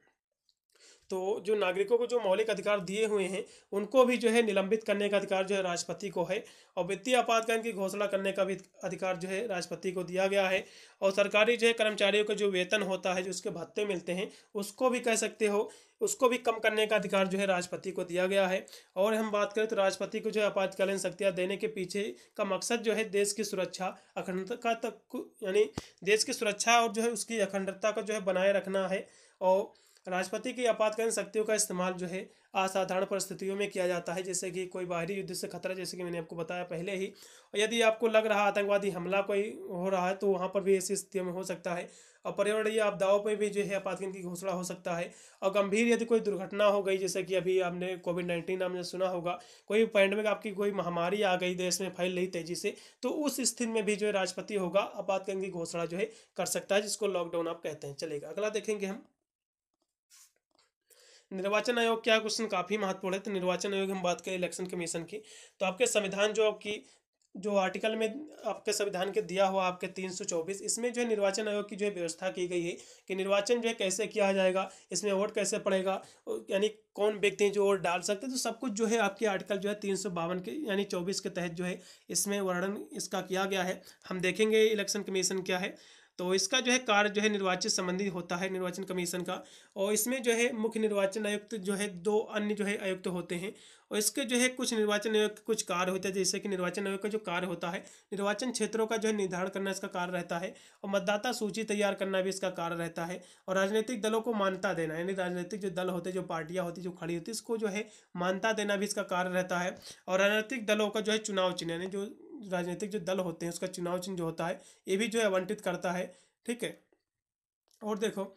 तो जो नागरिकों को जो मौलिक अधिकार दिए हुए हैं उनको भी जो है निलंबित करने का अधिकार जो है राष्ट्रपति को है और वित्तीय आपातकालीन की घोषणा करने का भी अधिकार जो है राष्ट्रपति को दिया गया है और सरकारी जो है कर्मचारियों का जो वेतन होता है जो उसके भत्ते मिलते हैं उसको भी कह सकते हो उसको भी कम करने का अधिकार जो है राष्ट्रपति को दिया गया है और हम बात करें तो राष्ट्रपति को जो है आपातकालीन शक्तियाँ देने के पीछे का मकसद जो है देश की सुरक्षा अखंडता तक यानी देश की सुरक्षा और जो है उसकी अखंडता का जो है बनाए रखना है और राष्ट्रपति की आपातकालीन शक्तियों का इस्तेमाल जो है असाधारण परिस्थितियों में किया जाता है जैसे कि कोई बाहरी युद्ध से खतरा जैसे कि मैंने आपको बताया पहले ही और यदि आपको लग रहा आतंकवादी हमला कोई हो रहा है तो वहाँ पर भी ऐसी स्थितियों में हो सकता है और पर्यावरणीय आपदाओं पर भी जो है आपातकालीन की घोषणा हो सकता है और गंभीर यदि कोई दुर्घटना हो गई जैसे कि अभी आपने कोविड नाइन्टीन आपने सुना होगा कोई पैंडमिक आपकी कोई महामारी आ गई देश में फैल रही तेजी से तो उस स्थिति में भी जो है राष्ट्रपति होगा आपातकालीन की घोषणा जो है कर सकता है जिसको लॉकडाउन आप कहते हैं चलेगा अगला देखेंगे हम निर्वाचन आयोग क्या क्वेश्चन काफ़ी महत्वपूर्ण है तो निर्वाचन आयोग हम बात करें इलेक्शन कमीशन की तो आपके संविधान जो आपकी जो आर्टिकल में आपके संविधान के दिया हुआ आपके तीन सौ चौबीस इसमें जो है निर्वाचन आयोग की जो है व्यवस्था की गई है कि निर्वाचन जो है कैसे किया जाएगा इसमें वोट कैसे पड़ेगा यानी कौन व्यक्ति जो वोट डाल सकते हैं तो सब कुछ जो है आपके आर्टिकल जो है तीन सौ बावन के यानी चौबीस के तहत जो है इसमें वर्णन इसका किया गया है हम देखेंगे इलेक्शन कमीशन क्या है तो इसका जो है कार्य जो है निर्वाचन संबंधी होता है निर्वाचन कमीशन का और इसमें जो है मुख्य निर्वाचन आयुक्त जो है दो अन्य जो है आयुक्त होते हैं और इसके जो है कुछ निर्वाचन आयोग के कुछ कार्य होते हैं जैसे कि निर्वाचन आयोग का जो कार्य होता है निर्वाचन क्षेत्रों का जो है निर्धारण करना इसका कार्य रहता है और मतदाता सूची तैयार करना भी इसका कार्य रहता है और राजनीतिक दलों को मान्यता देना यानी राजनीतिक जो दल होते जो पार्टियाँ होती जो खड़ी होती इसको जो है मान्यता देना भी इसका कार्य रहता है और राजनीतिक दलों का जो है चुनाव चिन्ह यानी जो राजनीतिक जो दल होते हैं उसका चुनाव चिन्ह जो होता है ये भी जो है आवंटित करता है ठीक है और देखो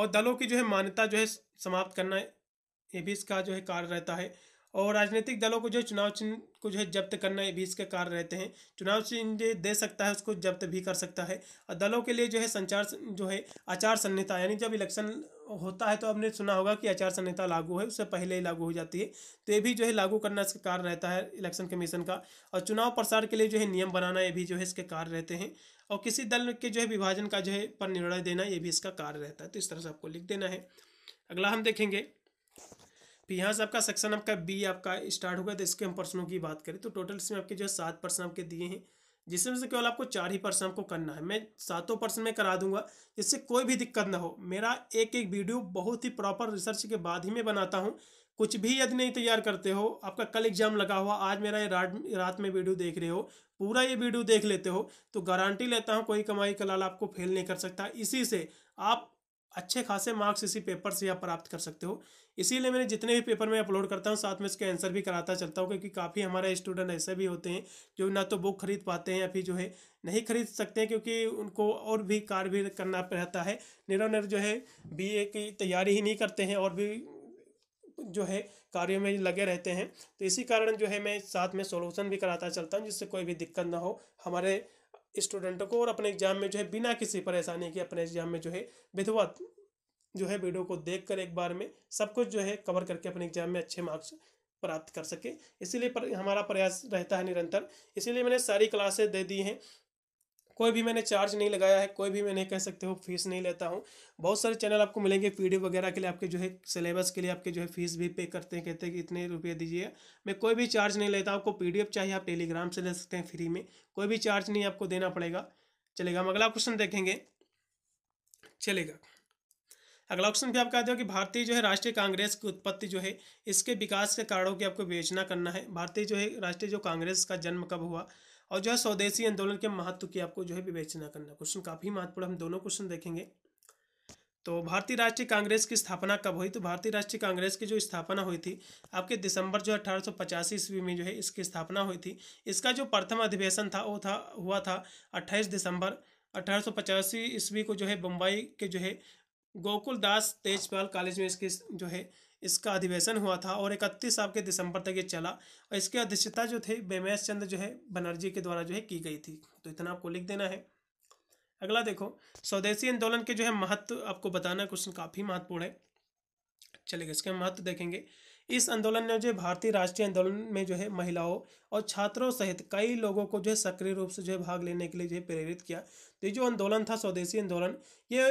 और दलों की जो है मान्यता जो है समाप्त करना ये भी इसका जो है कार्य रहता है और राजनीतिक दलों को जो चुनाव चिन्ह को जो है जब्त करना ये भी इसके कार्य रहते हैं चुनाव चिन्ह दे सकता है उसको जब्त भी कर सकता है और दलों के लिए जो है संचार जो है आचार संहिता यानी जब इलेक्शन होता है तो हमने सुना होगा कि आचार संहिता लागू है उससे पहले ही लागू हो जाती है तो ये भी जो है लागू करना इसका कार्य रहता है इलेक्शन कमीशन का और चुनाव प्रसार के लिए जो है नियम बनाना ये भी जो है इसके कार्य रहते हैं और किसी दल के जो है विभाजन का जो है पर निर्णय देना ये भी इसका कार्य रहता है तो इस तरह से आपको लिख देना है अगला हम देखेंगे फिर यहाँ से आपका सेक्शन आपका बी आपका स्टार्ट होगा तो इसके हम प्रश्नों की बात करें तो टोटल इसमें आपके जो है सात प्रश्न आपके दिए हैं जिसमें से केवल आपको चार ही पर्सन आपको करना है मैं सातों पर्सन में करा दूंगा इससे कोई भी दिक्कत ना हो मेरा एक एक वीडियो बहुत ही प्रॉपर रिसर्च के बाद ही मैं बनाता हूँ कुछ भी यदि नहीं तैयार करते हो आपका कल एग्जाम लगा हुआ आज मेरा ये रात रात में वीडियो देख रहे हो पूरा ये वीडियो देख लेते हो तो गारंटी लेता हूँ कोई कमाई कलाल आपको फेल नहीं कर सकता इसी से आप अच्छे खासे मार्क्स इसी पेपर से आप प्राप्त कर सकते हो इसीलिए मैंने जितने भी पेपर में अपलोड करता हूँ साथ में इसके आंसर भी कराता चलता हूँ क्योंकि काफ़ी हमारे स्टूडेंट ऐसे भी होते हैं जो ना तो बुक खरीद पाते हैं या फिर जो है नहीं खरीद सकते हैं क्योंकि उनको और भी कार्य भी करना रहता है निरंतर जो है बी की तैयारी ही नहीं करते हैं और भी जो है कार्यों में लगे रहते हैं तो इसी कारण जो है मैं साथ में सोल्यूशन भी कराता चलता हूँ जिससे कोई भी दिक्कत ना हो हमारे स्टूडेंटों को और अपने एग्जाम में जो है बिना किसी परेशानी के अपने एग्जाम में जो है विधवा जो है वीडियो को देख कर एक बार में सब कुछ जो है कवर करके अपने एग्जाम में अच्छे मार्क्स प्राप्त कर सके इसीलिए पर, हमारा प्रयास रहता है निरंतर इसीलिए मैंने सारी क्लासेस दे दी हैं कोई भी मैंने चार्ज नहीं लगाया है कोई भी मैंने कह सकते हो फीस नहीं लेता हूँ बहुत सारे चैनल आपको मिलेंगे पी वगैरह के लिए आपके जो है सिलेबस के लिए आपके जो है फीस भी पे करते हैं कहते हैं कि इतने रुपये दीजिए मैं कोई भी चार्ज नहीं लेता आपको पी चाहिए आप टेलीग्राम से ले सकते हैं फ्री में कोई भी चार्ज नहीं आपको देना पड़ेगा चलेगा हम अगला क्वेश्चन देखेंगे चलेगा अगला ऑप्शन भी आप कहते हो कि भारतीय जो है राष्ट्रीय कांग्रेस की उत्पत्ति जो है इसके विकास के कारणों की आपको विवेचना करना है भारतीय जो है राष्ट्रीय जो कांग्रेस का जन्म कब हुआ और जो है स्वदेशी आंदोलन के महत्व की आपको जो है विवेचना करना क्वेश्चन काफ़ी महत्वपूर्ण हम दोनों क्वेश्चन देखेंगे तो भारतीय राष्ट्रीय कांग्रेस की स्थापना कब हुई तो भारतीय राष्ट्रीय कांग्रेस की जो स्थापना हुई थी आपके दिसंबर जो अठारह सौ पचासी ईस्वी में जो है इसकी स्थापना हुई थी इसका जो प्रथम अधिवेशन था वो था हुआ था अट्ठाईस दिसंबर अठारह सौ पचासी ईस्वी को जो है बम्बई के जो है गोकुल दास तेजपाल कॉलेज में इसकी जो है इसका अधिवेशन हुआ था और इकतीस के दिसंबर तक ये चला और इसकी अध्यक्षता जो थे बेमेश चंद्र जो है बनर्जी के द्वारा जो है की गई थी तो इतना आपको लिख देना है अगला देखो स्वदेशी आंदोलन के जो है महत्व आपको बताना क्वेश्चन काफ़ी महत्वपूर्ण है चलेगा इसके महत्व देखेंगे इस आंदोलन ने जो भारतीय राष्ट्रीय आंदोलन में जो है महिलाओं और छात्रों सहित कई लोगों को जो है सक्रिय रूप से जो है भाग लेने के लिए जो है प्रेरित किया तो ये जो आंदोलन था स्वदेशी आंदोलन ये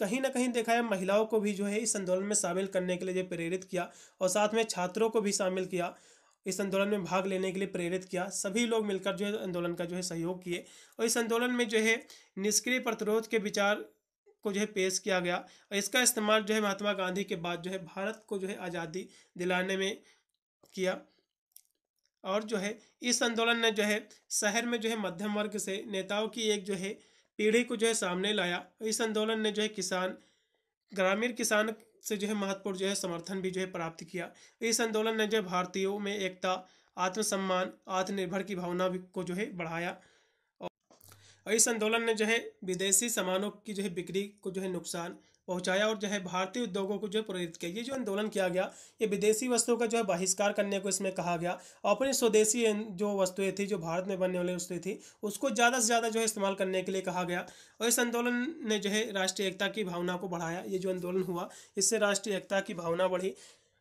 कहीं ना कहीं देखा है महिलाओं को भी जो है इस आंदोलन में शामिल करने के लिए प्रेरित किया और साथ में छात्रों को भी शामिल किया इस आंदोलन में भाग लेने के लिए प्रेरित किया सभी लोग मिलकर जो है आंदोलन का जो है सहयोग किए और इस आंदोलन में जो है निष्क्रिय प्रतिरोध के विचार को जो है पेश किया गया और इसका इस्तेमाल जो है महात्मा गांधी के बाद जो है भारत को जो है आज़ादी दिलाने में किया और जो है इस आंदोलन ने जो है शहर में जो है मध्यम वर्ग से नेताओं की एक जो है पीढ़ी को जो है सामने लाया इस आंदोलन ने जो है किसान ग्रामीण किसान से जो है महत्वपूर्ण जो है समर्थन भी जो है प्राप्त किया इस आंदोलन ने जो है भारतीयों में एकता आत्मसम्मान आत्मनिर्भर की भावना को जो है बढ़ाया और इस आंदोलन ने जो है विदेशी सामानों की जो है बिक्री को जो है नुकसान पहुंचाया और जो है भारतीय उद्योगों को जो है प्रेरित किया ये जो आंदोलन किया गया ये विदेशी वस्तुओं का जो है बहिष्कार करने को इसमें कहा गया और अपनी स्वदेशी जो वस्तुएं थी जो भारत में बनने वाली वस्तुएं थी उसको ज़्यादा से ज़्यादा जो है इस्तेमाल करने के लिए कहा गया और इस आंदोलन ने जो है राष्ट्रीय एकता की भावना को बढ़ाया ये जो आंदोलन हुआ इससे राष्ट्रीय एकता की भावना बढ़ी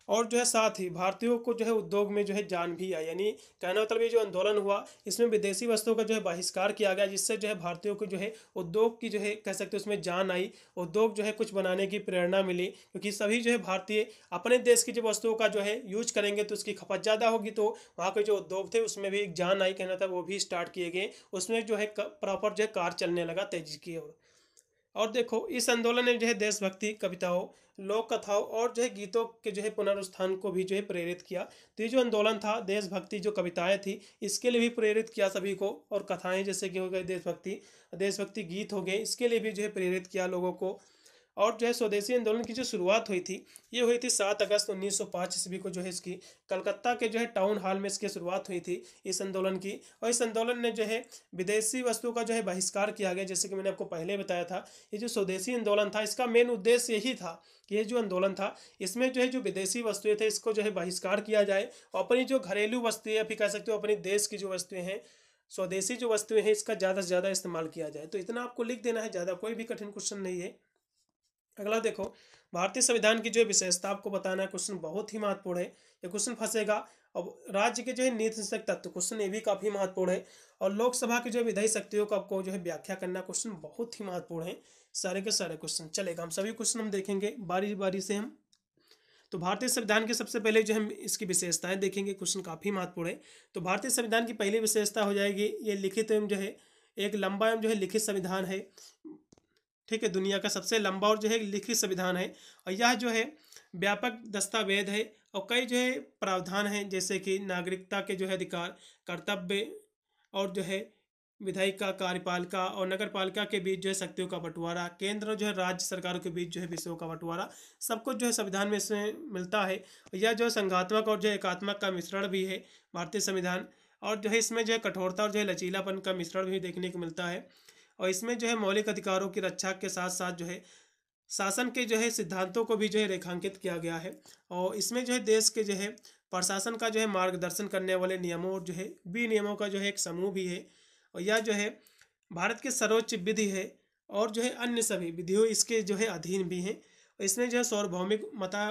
और जो है साथ ही भारतीयों को जो है उद्योग में जो है जान भी आई यानी कहना मतलब ये जो आंदोलन हुआ इसमें विदेशी वस्तुओं का जो है बहिष्कार किया गया जिससे जो है भारतीयों को जो है उद्योग की जो है कह सकते उसमें जान आई उद्योग जो है कुछ बनाने की प्रेरणा मिली क्योंकि सभी जो है भारतीय अपने देश की जो वस्तुओं का जो है यूज करेंगे तो उसकी खपत ज़्यादा होगी तो वहाँ के जो उद्योग थे उसमें भी एक जान आई कहना था वो भी स्टार्ट किए गए उसमें जो है प्रॉपर जो है कार चलने लगा तेजी की ओर और देखो इस आंदोलन ने जो है देशभक्ति कविताओं लोक कथाओं और जो है गीतों के जो है पुनरुत्थान को भी जो है प्रेरित किया तो ये जो आंदोलन था देशभक्ति जो कविताएं थी इसके लिए भी प्रेरित किया सभी को और कथाएं जैसे कि हो गए देशभक्ति देशभक्ति गीत हो गए इसके लिए भी जो है प्रेरित किया लोगों को और जो है स्वदेशी आंदोलन की जो शुरुआत हुई थी ये हुई थी सात अगस्त 1905 ईस्वी को जो है इसकी कलकत्ता के जो है टाउन हॉल में इसकी शुरुआत हुई थी इस आंदोलन की और इस आंदोलन ने जो है विदेशी वस्तुओं का जो है बहिष्कार किया गया जैसे कि मैंने आपको पहले बताया था ये जो स्वदेशी आंदोलन था इसका मेन उद्देश्य यही था कि ये जो आंदोलन था इसमें जो है जो विदेशी वस्तुएँ थे इसको जो है बहिष्कार किया जाए और अपनी जो घरेलू वस्तुएं या फिर कह सकते हो अपनी देश की जो वस्तुएँ हैं स्वदेशी जो वस्तुएँ हैं इसका ज़्यादा से ज़्यादा इस्तेमाल किया जाए तो इतना आपको लिख देना है ज़्यादा कोई भी कठिन क्वेश्चन नहीं है अगला देखो भारतीय संविधान की जो विशेषता आपको बताना है क्वेश्चन बहुत ही महत्वपूर्ण है ये क्वेश्चन फंसेगा अब राज्य के जो है निर्देशक तत्व क्वेश्चन ये भी काफी महत्वपूर्ण है और लोकसभा की जो विधायी शक्तियों का आपको जो है व्याख्या करना क्वेश्चन बहुत ही महत्वपूर्ण है सारे के सारे क्वेश्चन चलेगा हम सभी क्वेश्चन हम देखेंगे बारी बारी से हम तो भारतीय संविधान के सबसे पहले जो हम इसकी विशेषताएं देखेंगे क्वेश्चन काफी महत्वपूर्ण है तो भारतीय संविधान की पहली विशेषता हो जाएगी ये लिखित एवं जो है एक लंबा एवं जो है लिखित संविधान है ठीक है दुनिया का सबसे लंबा और जो है लिखित संविधान है और यह जो है व्यापक दस्तावेज है और कई जो है प्रावधान हैं जैसे कि नागरिकता के जो है अधिकार कर्तव्य और जो है विधायिका कार्यपालिका और नगर पालिका के बीच जो है शक्तियों का बंटवारा केंद्र और जो है राज्य सरकारों के बीच जो है विषयों का बंटवारा सब कुछ जो है संविधान में इसमें मिलता है यह जो संघात्मक और जो एकात्मक का मिश्रण भी है भारतीय संविधान और जो है इसमें जो है कठोरता और जो है लचीलापन का मिश्रण भी देखने को मिलता है और इसमें जो है मौलिक अधिकारों की रक्षा के साथ साथ जो है शासन के जो है सिद्धांतों को भी जो है रेखांकित किया गया है और इसमें जो है देश के जो है प्रशासन का जो है मार्गदर्शन करने वाले नियमों और जो है बी नियमों का जो है एक समूह भी है और यह जो है भारत के सर्वोच्च विधि है और जो है अन्य सभी विधियों इसके जो है अधीन भी हैं इसमें जो है सार्वभौमिक मता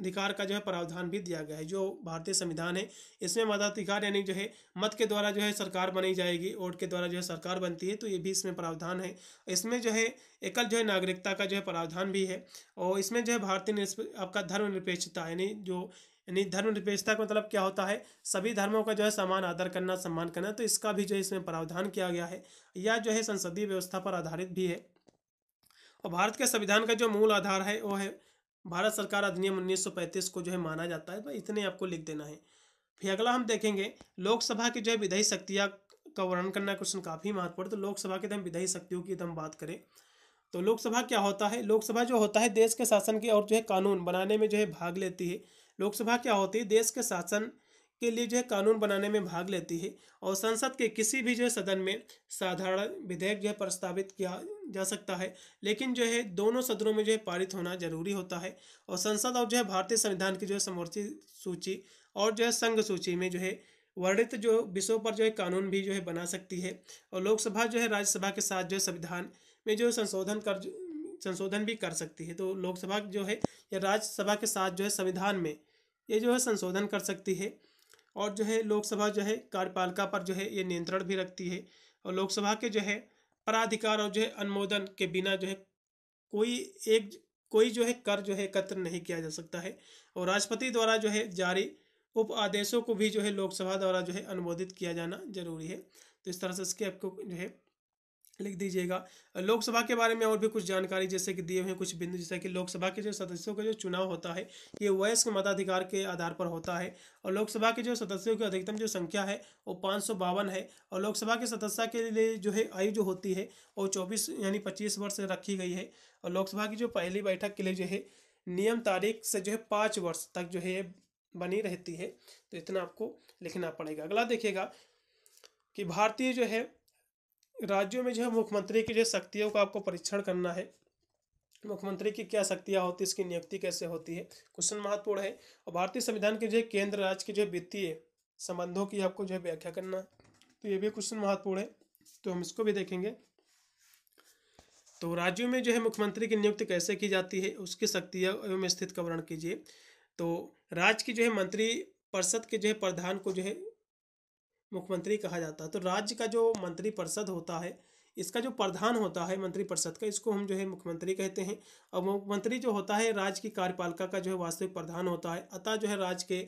मताधिकार का जो है प्रावधान भी दिया गया है जो भारतीय संविधान है इसमें मताधिकार यानी जो है मत के द्वारा जो है सरकार बनाई जाएगी वोट के द्वारा जो है सरकार बनती है तो ये भी इसमें प्रावधान है इसमें जो है एकल जो है नागरिकता का जो है प्रावधान भी है और इसमें जो है भारतीय आपका धर्मनिरपेक्षता यानी जो यानी धर्मनिरपेक्षता का मतलब क्या होता है सभी धर्मों का जो है समान आदर करना सम्मान करना तो इसका भी जो है इसमें प्रावधान किया गया है या जो है संसदीय व्यवस्था पर आधारित भी है और भारत के संविधान का जो मूल आधार है वो है भारत सरकार अधिनियम 1935 को जो है माना जाता है तो इतने आपको लिख देना है फिर अगला हम देखेंगे लोकसभा की जो है विधायी शक्तियाँ का वर्णन करना क्वेश्चन काफ़ी महत्वपूर्ण तो लोकसभा की हम विधायी शक्तियों की हम बात करें तो लोकसभा क्या होता है लोकसभा जो होता है देश के शासन की और जो है कानून बनाने में जो है भाग लेती है लोकसभा क्या होती है देश के शासन के लिए जो है कानून बनाने में भाग लेती है और संसद के किसी भी जो है सदन में साधारण विधेयक जो है प्रस्तावित किया जा सकता है लेकिन जो है दोनों सदनों में जो है पारित होना जरूरी होता है और संसद और जो है भारतीय संविधान की जो है समर्थित सूची और जो है संघ सूची में जो है वर्णित जो विषयों पर जो है कानून भी जो है बना सकती है और लोकसभा जो है राज्यसभा के साथ जो है संविधान में जो संशोधन कर संशोधन भी कर सकती है तो लोकसभा जो है या राज्यसभा के साथ जो है संविधान में ये जो है संशोधन कर सकती है और जो है लोकसभा जो है कार्यपालिका पर जो है ये नियंत्रण भी रखती है और लोकसभा के जो है पराधिकार और जो है अनुमोदन के बिना जो है कोई एक कोई जो है कर जो है एकत्र नहीं किया जा सकता है और राष्ट्रपति द्वारा जो है जारी उप आदेशों को भी जो है लोकसभा द्वारा जो है अनुमोदित किया जाना जरूरी है तो इस तरह से इसके आपको जो है लिख दीजिएगा लोकसभा के बारे में और भी कुछ जानकारी जैसे कि दिए हुए कुछ बिंदु जैसे कि लोकसभा के जो सदस्यों का जो चुनाव होता है ये वयस्क मताधिकार के आधार पर होता है और लोकसभा के जो सदस्यों की अधिकतम जो संख्या है वो पाँच है और लोकसभा के सदस्य के लिए जो है आयु जो होती है वो चौबीस यानी पच्चीस वर्ष रखी गई है और लोकसभा की जो पहली बैठक के लिए जो है नियम तारीख से जो है पाँच वर्ष तक जो है बनी रहती है तो इतना आपको लिखना पड़ेगा अगला देखिएगा कि भारतीय जो है राज्यों में जो है मुख्यमंत्री की जो शक्तियों का आपको परीक्षण करना है मुख्यमंत्री की क्या शक्तियाँ होती है इसकी नियुक्ति कैसे होती है क्वेश्चन महत्वपूर्ण है और भारतीय संविधान के जो केंद्र राज्य के जो वित्तीय संबंधों की आपको जो है व्याख्या करना है तो ये भी क्वेश्चन महत्वपूर्ण है तो हम इसको भी देखेंगे तो राज्यों में जो है मुख्यमंत्री की नियुक्ति कैसे की जाती है उसकी शक्तियाँ एवं स्थित का वर्ण कीजिए तो राज्य की जो है मंत्री परिषद के जो है प्रधान को जो है मुख्यमंत्री कहा जाता है तो राज्य का जो मंत्री परिषद होता है इसका जो प्रधान होता है मंत्रिपरिषद का इसको हम जो है मुख्यमंत्री कहते हैं और मुख्यमंत्री जो होता है राज्य की कार्यपालिका का जो है वास्तविक प्रधान होता है अतः जो है राज्य के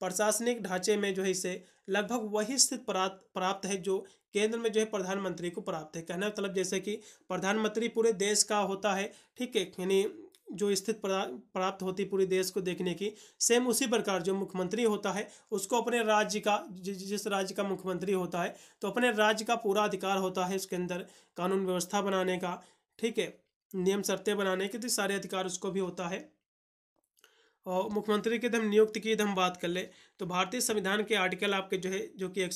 प्रशासनिक ढांचे में जो है इसे लगभग वही स्थित प्राप्त है जो केंद्र में जो है प्रधानमंत्री को प्राप्त है कहना मतलब जैसे कि प्रधानमंत्री पूरे देश का होता है ठीक है यानी जो स्थिति प्राप्त होती पूरे देश को देखने की सेम उसी प्रकार जो मुख्यमंत्री होता है उसको अपने राज्य का जिस राज्य का मुख्यमंत्री होता है तो अपने राज्य का पूरा अधिकार होता है उसके अंदर कानून व्यवस्था बनाने का ठीक है नियम शर्तें बनाने के तो सारे अधिकार उसको भी होता है और मुख्यमंत्री की हम नियुक्ति की हम बात कर ले तो भारतीय संविधान के आर्टिकल आपके जो है जो कि एक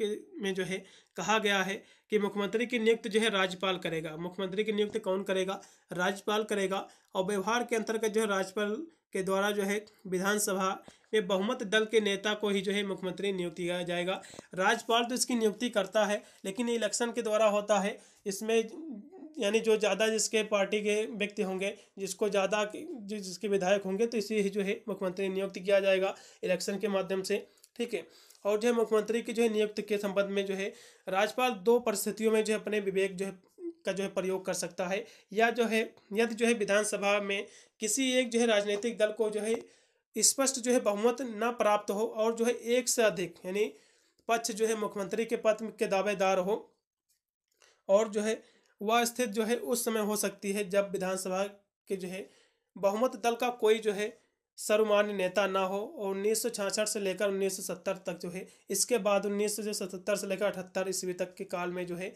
के में जो है कहा गया है कि मुख्यमंत्री की नियुक्ति जो है राज्यपाल करेगा मुख्यमंत्री की नियुक्ति कौन करेगा राज्यपाल करेगा और व्यवहार के अंतर्गत जो है राज्यपाल के द्वारा जो है विधानसभा में बहुमत दल के नेता को ही जो है मुख्यमंत्री नियुक्ति किया जाएगा राज्यपाल तो इसकी नियुक्ति करता है लेकिन इलेक्शन के द्वारा होता है इसमें यानी जो ज़्यादा जिसके पार्टी के व्यक्ति होंगे जिसको ज़्यादा जिसके विधायक होंगे तो इसे जो है मुख्यमंत्री नियुक्त किया जाएगा इलेक्शन के माध्यम से ठीक है और जो है मुख्यमंत्री की जो है नियुक्ति के संबंध में जो है राज्यपाल दो परिस्थितियों में जो है अपने विवेक जो है का जो है प्रयोग कर सकता है या जो है यदि जो है विधानसभा में किसी एक जो है राजनीतिक दल को जो है स्पष्ट जो है बहुमत न प्राप्त हो और जो है एक से अधिक यानी पक्ष जो है मुख्यमंत्री के पद के दावेदार हो और जो है वह स्थिति जो है उस समय हो सकती है जब विधानसभा के जो है बहुमत दल का कोई जो है सर्वमान्य नेता ना हो और उन्नीस से लेकर 1970 तक जो है इसके बाद उन्नीस से लेकर अठहत्तर ईस्वी तक के काल में जो है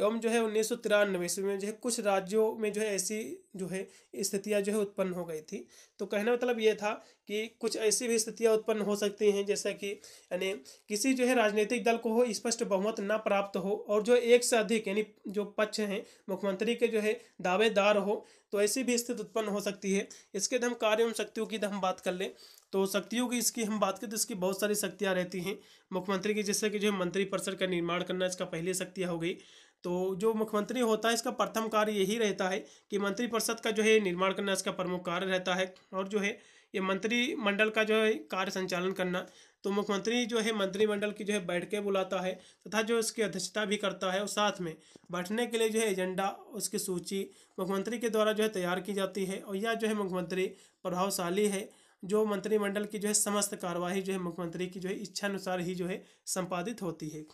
एवं जो है उन्नीस सौ तिरानवे ईस्वी में जो है कुछ राज्यों में जो है ऐसी जो है स्थितियाँ जो है उत्पन्न हो गई थी तो कहना मतलब ये था कि कुछ ऐसी भी स्थितियाँ उत्पन्न हो सकती हैं जैसा कि यानी किसी जो है राजनीतिक दल को हो स्पष्ट बहुमत न प्राप्त हो और जो एक से अधिक यानी जो पक्ष हैं मुख्यमंत्री के जो है दावेदार हो तो ऐसी भी स्थिति उत्पन्न हो सकती है इसके हम कार्य एवं शक्तियों की हम बात कर लें तो शक्तियों की इसकी हम बात करें तो इसकी बहुत सारी शक्तियाँ रहती हैं मुख्यमंत्री की जैसे कि जो है मंत्रिपरिषद का निर्माण करना इसका पहली शक्तियाँ हो गई तो जो मुख्यमंत्री होता है इसका प्रथम कार्य यही रहता है कि मंत्रिपरिषद का जो है निर्माण करना इसका प्रमुख कार्य रहता है और जो है ये मंत्रिमंडल का जो है कार्य संचालन करना तो मुख्यमंत्री जो है मंत्रिमंडल की जो है बैठकें बुलाता है तथा जो उसकी अध्यक्षता भी करता है और साथ में बैठने के लिए जो है एजेंडा उसकी सूची मुख्यमंत्री के द्वारा जो है तैयार की जाती है और यह जो है मुख्यमंत्री प्रभावशाली है जो मंत्रिमंडल की जो है समस्त कार्यवाही जो है मुख्यमंत्री की जो है इच्छा अनुसार ही जो है संपादित होती है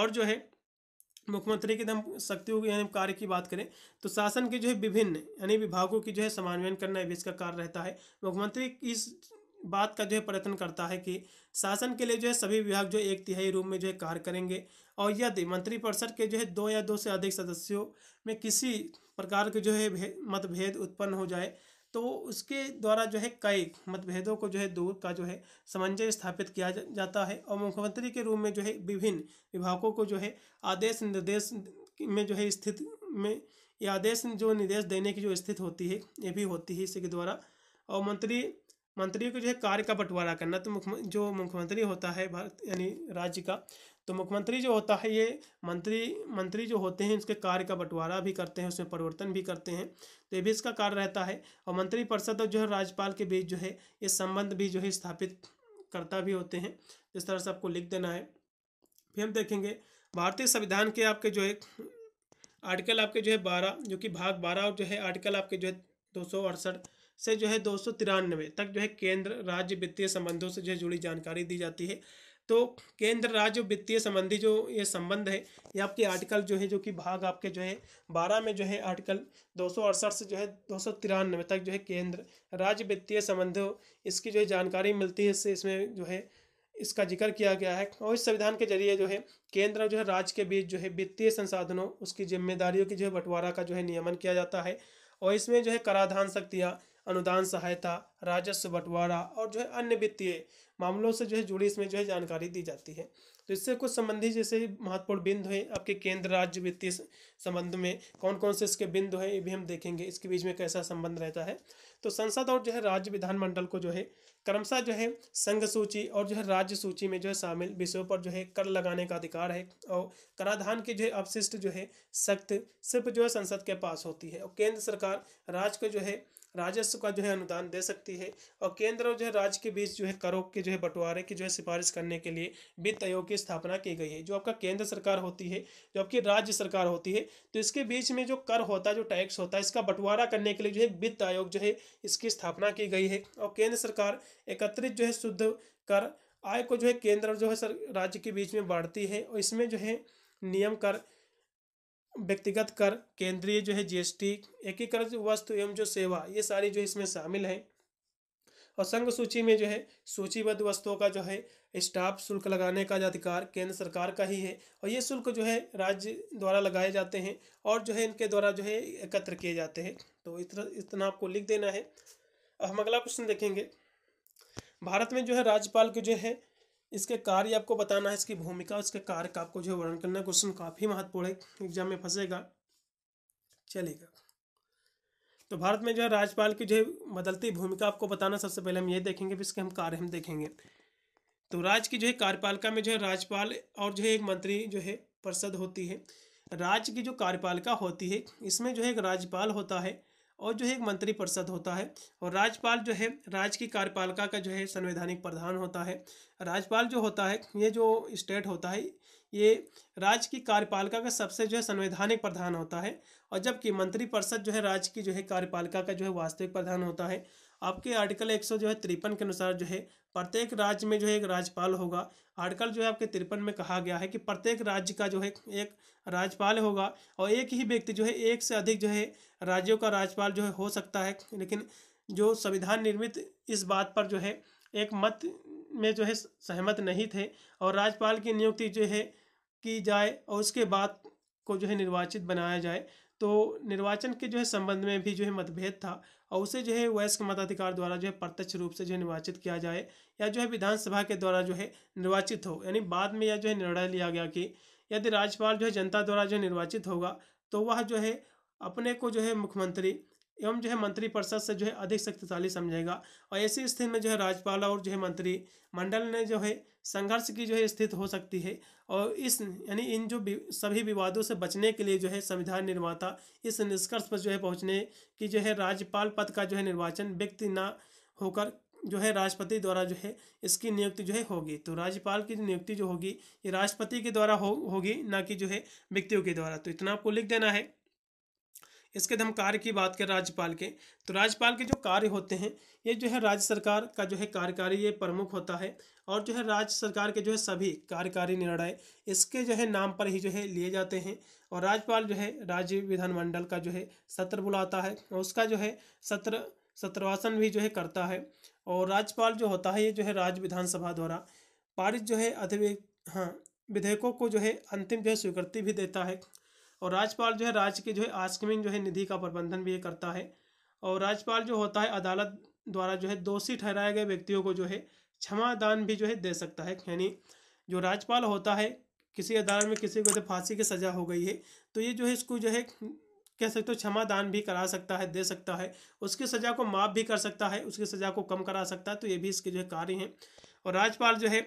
और जो है मुख्यमंत्री की शक्ति कार्य की बात करें तो शासन के जो है विभिन्न यानी विभागों की जो है समन्वयन करना भी इसका कार्य रहता है मुख्यमंत्री इस बात का जो है प्रयत्न करता है कि शासन के लिए जो है सभी विभाग जो एक तिहाई रूप में जो है कार्य करेंगे और यदि मंत्रिपरिषद के जो है दो या दो से अधिक सदस्यों में किसी प्रकार के जो है मतभेद उत्पन्न हो जाए तो उसके द्वारा जो है कई मतभेदों को जो है दूर का जो है समन्वय स्थापित किया जाता है और मुख्यमंत्री के रूप में जो है विभिन्न विभागों को जो है आदेश निर्देश में जो है स्थित में या आदेश जो निर्देश देने की जो स्थित होती है ये भी होती है इसके द्वारा और मंत्री मंत्रियों को जो है कार्य का बंटवारा करना तो मुख्य जो मुख्यमंत्री होता है भारत यानी राज्य का तो मुख्यमंत्री जो होता है ये मंत्री मंत्री जो होते हैं उसके कार्य का बंटवारा भी करते हैं उसमें परिवर्तन भी करते हैं तो ये भी इसका कार्य रहता है और मंत्रिपरिषद और जो है राज्यपाल के बीच जो है ये संबंध भी जो है स्थापित करता भी होते हैं इस तरह से आपको लिख देना है फिर हम देखेंगे भारतीय संविधान के आपके जो है आर्टिकल आपके जो है बारह जो कि भाग बारह और जो है आर्टिकल आपके जो है दो सौ अड़सठ से जो है दो सौ तिरानवे तक जो है केंद्र राज्य वित्तीय संबंधों से जो है जुड़ी जानकारी दी जाती है तो केंद्र राज्य वित्तीय संबंधी जो ये संबंध है ये आपके आर्टिकल जो है जो कि भाग आपके जो है बारह में जो है आर्टिकल दो से जो है दो तक जो है केंद्र राज्य वित्तीय संबंधों इसकी जो है जानकारी मिलती है इससे इसमें जो है इसका जिक्र किया गया है और इस संविधान के जरिए जो है केंद्र जो है राज्य के बीच जो है वित्तीय संसाधनों उसकी जिम्मेदारियों की जो है बंटवारा का जो है नियमन किया जाता है और इसमें जो है कराधान शक्तियाँ अनुदान सहायता राजस्व बंटवारा और जो है अन्य वित्तीय मामलों से जो है जुड़ी इसमें जो है जानकारी दी जाती है तो इससे कुछ संबंधी जैसे महत्वपूर्ण बिंदु हैं आपके केंद्र राज्य वित्तीय संबंध में कौन कौन से इसके बिंदु हैं ये भी हम देखेंगे इसके बीच में कैसा संबंध रहता है तो संसद और जो है राज्य विधानमंडल को जो है क्रमशः जो है संघ सूची और जो है राज्य सूची में जो है शामिल विषयों पर जो है कर लगाने का अधिकार है और कराधान की जो है अवशिष्ट जो है सख्त सिर्फ जो है संसद के पास होती है और केंद्र सरकार राज्य को जो है राजस्व का जो है अनुदान दे सकती है और केंद्र और जो है राज्य के बीच जो है करों के जो है बंटवारे की जो है सिफारिश करने के लिए वित्त आयोग की स्थापना की गई है जो आपका केंद्र सरकार होती है जो आपकी राज्य सरकार होती है तो इसके बीच में जो कर होता है जो टैक्स होता है इसका बंटवारा करने के लिए जो है वित्त आयोग जो है इसकी स्थापना की गई है और केंद्र सरकार एकत्रित जो है शुद्ध कर आय को जो है केंद्र और जो है राज्य के बीच में बांटती है और इसमें जो है नियम कर व्यक्तिगत कर केंद्रीय जो है जीएसटी एकीकृत वस्तु एवं जो सेवा ये सारी जो इसमें शामिल है और संघ सूची में जो है सूचीबद्ध वस्तुओं का जो है स्टाफ शुल्क लगाने का अधिकार केंद्र सरकार का ही है और ये शुल्क जो है राज्य द्वारा लगाए जाते हैं और जो है इनके द्वारा जो है एकत्र किए जाते हैं तो इतना इतना आपको लिख देना है अब हम अगला क्वेश्चन देखेंगे भारत में जो है राज्यपाल के जो है इसके कार्य आपको बताना है इसकी भूमिका इसके कार्य का आपको जो वर्णन करना है क्वेश्चन काफ़ी महत्वपूर्ण है एग्जाम में फंसेगा चलेगा तो भारत में जो है राज्यपाल की जो है बदलती भूमिका आपको बताना सबसे पहले हम ये देखेंगे फिर इसके हम कार्य हम देखेंगे तो राज्य की जो है कार्यपालिका में जो है राज्यपाल और जो है एक मंत्री जो है परिषद होती है राज्य की जो कार्यपालिका होती है इसमें जो है एक राज्यपाल होता है और जो है एक मंत्री परिषद होता है और राज्यपाल जो है राज्य की कार्यपालिका का जो है संवैधानिक प्रधान होता है राज्यपाल जो होता है ये जो स्टेट होता है ये राज्य की कार्यपालिका का सबसे जो है संवैधानिक प्रधान होता है और जबकि मंत्रिपरिषद परिषद जो है राज्य की जो है कार्यपालिका का जो है वास्तविक प्रधान होता है आपके आर्टिकल एक सौ जो है तिरपन के अनुसार जो है प्रत्येक राज्य में जो है एक राज्यपाल होगा आर्टिकल जो है आपके तिरपन में कहा गया है कि प्रत्येक राज्य का जो है एक राज्यपाल होगा और एक ही व्यक्ति जो है एक से अधिक जो है राज्यों का राज्यपाल जो है हो सकता है लेकिन जो संविधान निर्मित इस बात पर जो है एक मत में जो है सहमत नहीं थे और राज्यपाल की नियुक्ति जो है की जाए और उसके बाद को जो है निर्वाचित बनाया जाए तो निर्वाचन के जो है संबंध में भी जो है मतभेद था और उसे जो है वयस्क मताधिकार द्वारा जो है प्रत्यक्ष रूप से जो है निर्वाचित किया जाए या जो है विधानसभा के द्वारा जो है निर्वाचित हो यानी बाद में यह जो है निर्णय लिया गया कि यदि राज्यपाल जो है जनता द्वारा जो है निर्वाचित होगा तो वह जो है अपने को जो है मुख्यमंत्री एवं जो है मंत्रिपरिषद से जो है अधिक शक्तिशाली समझेगा और ऐसी स्थिति में जो है राज्यपाल और जो है मंत्री मंडल ने जो है संघर्ष की जो है स्थिति हो सकती है और इस यानी इन जो सभी विवादों से बचने के लिए जो है संविधान निर्माता इस निष्कर्ष पर जो है पहुंचने की जो है राज्यपाल पद का जो है निर्वाचन व्यक्ति ना होकर जो है राष्ट्रपति द्वारा जो है इसकी नियुक्ति जो है होगी तो राज्यपाल की नियुक्ति जो होगी ये राष्ट्रपति के द्वारा हो होगी ना कि जो है व्यक्तियों के द्वारा तो इतना आपको लिख देना है इसके बाद हम कार्य की बात करें राज्यपाल के तो राज्यपाल के जो कार्य होते हैं ये जो है राज्य सरकार का जो है कार्यकारी ये प्रमुख होता है और जो है राज्य सरकार के जो है सभी कार्यकारी निर्णय इसके जो है नाम पर ही जो है लिए जाते हैं और राज्यपाल जो है राज्य विधानमंडल का जो है सत्र बुलाता है और उसका जो है सत्र सत्रवासन भी जो है करता है और राज्यपाल जो होता है ये जो है राज्य विधानसभा द्वारा पारित जो है अधिवे हाँ विधेयकों को जो है अंतिम जो है स्वीकृति भी देता है और राज्यपाल जो है राज्य के जो है आस्कमिंग जो है निधि का प्रबंधन भी ये करता है और राज्यपाल जो होता है अदालत द्वारा जो है दोषी ठहराए गए व्यक्तियों को जो है क्षमा दान भी जो है दे सकता है यानी जो राज्यपाल होता है किसी अदालत में किसी को जो फांसी की सजा हो गई है तो ये जो है इसको जो है कह सकते हो क्षमा दान भी करा सकता है दे सकता है उसकी सजा को माफ भी कर सकता है उसकी सजा को कम करा सकता है तो ये भी इसके जो है कार्य हैं और राज्यपाल जो है